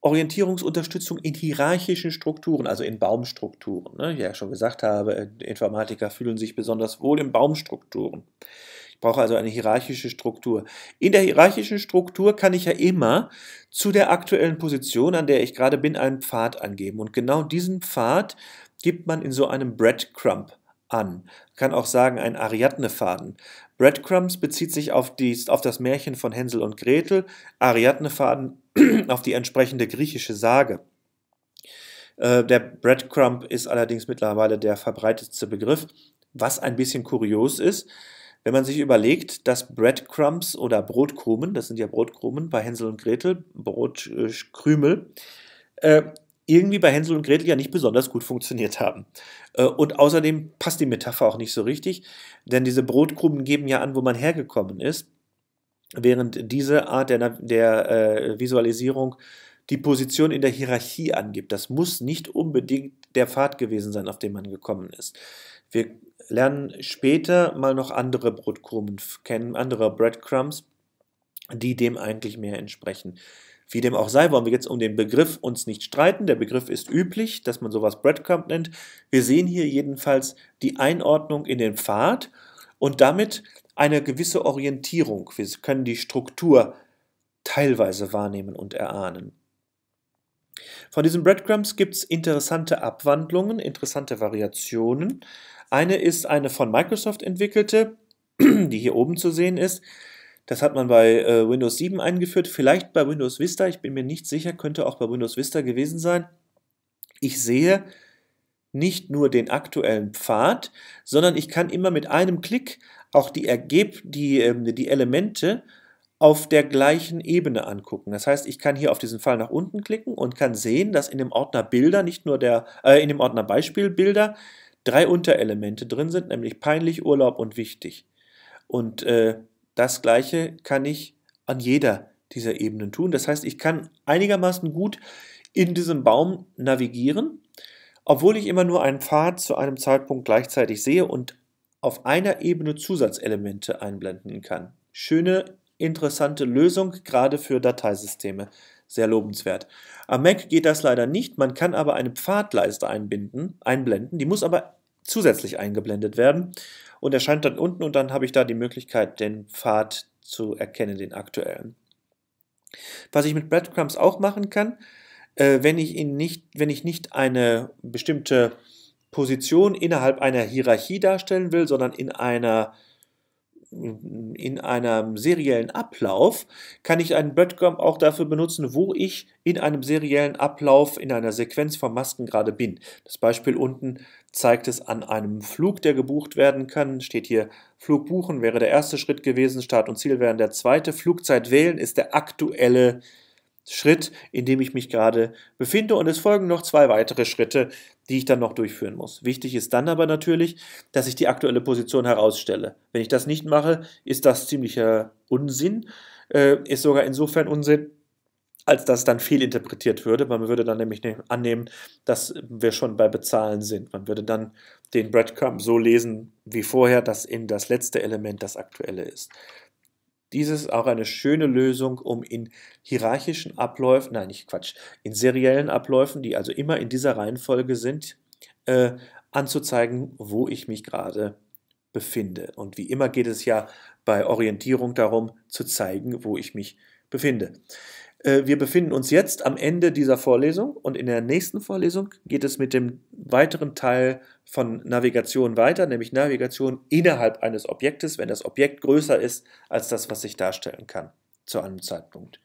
Orientierungsunterstützung in hierarchischen Strukturen, also in Baumstrukturen. Ne? Wie ich ja schon gesagt habe, äh, Informatiker fühlen sich besonders wohl in Baumstrukturen. Ich brauche also eine hierarchische Struktur. In der hierarchischen Struktur kann ich ja immer zu der aktuellen Position, an der ich gerade bin, einen Pfad angeben. Und genau diesen Pfad gibt man in so einem Breadcrumb an. Man kann auch sagen, ein Ariadne-Faden. Breadcrumbs bezieht sich auf, die, auf das Märchen von Hänsel und Gretel, Ariadne-Faden auf die entsprechende griechische Sage. Äh, der Breadcrumb ist allerdings mittlerweile der verbreitetste Begriff, was ein bisschen kurios ist, wenn man sich überlegt, dass Breadcrumbs oder Brotkrumen, das sind ja Brotkrumen bei Hänsel und Gretel, Brotkrümel, äh, äh, irgendwie bei Hänsel und Gretel ja nicht besonders gut funktioniert haben. Äh, und außerdem passt die Metapher auch nicht so richtig, denn diese Brotkrumen geben ja an, wo man hergekommen ist während diese Art der, der äh, Visualisierung die Position in der Hierarchie angibt. Das muss nicht unbedingt der Pfad gewesen sein, auf den man gekommen ist. Wir lernen später mal noch andere Brotkrumen kennen, andere Breadcrumbs, die dem eigentlich mehr entsprechen. Wie dem auch sei, wollen wir jetzt um den Begriff uns nicht streiten. Der Begriff ist üblich, dass man sowas Breadcrumb nennt. Wir sehen hier jedenfalls die Einordnung in den Pfad und damit eine gewisse Orientierung. Wir können die Struktur teilweise wahrnehmen und erahnen. Von diesen Breadcrumbs gibt es interessante Abwandlungen, interessante Variationen. Eine ist eine von Microsoft entwickelte, die hier oben zu sehen ist. Das hat man bei äh, Windows 7 eingeführt, vielleicht bei Windows Vista, ich bin mir nicht sicher, könnte auch bei Windows Vista gewesen sein. Ich sehe nicht nur den aktuellen Pfad, sondern ich kann immer mit einem Klick auch die, Ergeb die, ähm, die Elemente auf der gleichen Ebene angucken. Das heißt, ich kann hier auf diesen Fall nach unten klicken und kann sehen, dass in dem Ordner Bilder nicht nur der, äh, in dem Ordner Beispiel Bilder drei Unterelemente drin sind, nämlich peinlich, Urlaub und wichtig. Und äh, das Gleiche kann ich an jeder dieser Ebenen tun. Das heißt, ich kann einigermaßen gut in diesem Baum navigieren, obwohl ich immer nur einen Pfad zu einem Zeitpunkt gleichzeitig sehe und auf einer Ebene Zusatzelemente einblenden kann. Schöne, interessante Lösung, gerade für Dateisysteme. Sehr lobenswert. Am Mac geht das leider nicht, man kann aber eine Pfadleiste einbinden, einblenden, die muss aber zusätzlich eingeblendet werden und erscheint dann unten und dann habe ich da die Möglichkeit, den Pfad zu erkennen, den aktuellen. Was ich mit Breadcrumbs auch machen kann, äh, wenn ich ihn nicht, wenn ich nicht eine bestimmte Position innerhalb einer Hierarchie darstellen will, sondern in einer in einem seriellen Ablauf kann ich einen Breadcrumb auch dafür benutzen, wo ich in einem seriellen Ablauf in einer Sequenz von Masken gerade bin. Das Beispiel unten zeigt es an einem Flug, der gebucht werden kann. Steht hier Flug buchen wäre der erste Schritt gewesen, Start und Ziel wären der zweite. Flugzeit wählen ist der aktuelle äh, Schritt, in dem ich mich gerade befinde. Und es folgen noch zwei weitere Schritte, die ich dann noch durchführen muss. Wichtig ist dann aber natürlich, dass ich die aktuelle Position herausstelle. Wenn ich das nicht mache, ist das ziemlicher Unsinn, äh, ist sogar insofern Unsinn, als dass dann viel interpretiert würde. Man würde dann nämlich ne-, annehmen, dass wir schon bei Bezahlen sind. Man würde dann den Breadcrumb so lesen wie vorher, dass in das letzte Element das aktuelle ist. Dies ist auch eine schöne Lösung, um in hierarchischen Abläufen, nein, nicht Quatsch, in seriellen Abläufen, die also immer in dieser Reihenfolge sind, äh, anzuzeigen, wo ich mich gerade befinde. Und wie immer geht es ja bei Orientierung darum, zu zeigen, wo ich mich befinde. Äh, wir befinden uns jetzt am Ende dieser Vorlesung und in der nächsten Vorlesung geht es mit dem weiteren Teil von Navigation weiter, nämlich Navigation innerhalb eines Objektes, wenn das Objekt größer ist als das, was ich darstellen kann zu einem Zeitpunkt.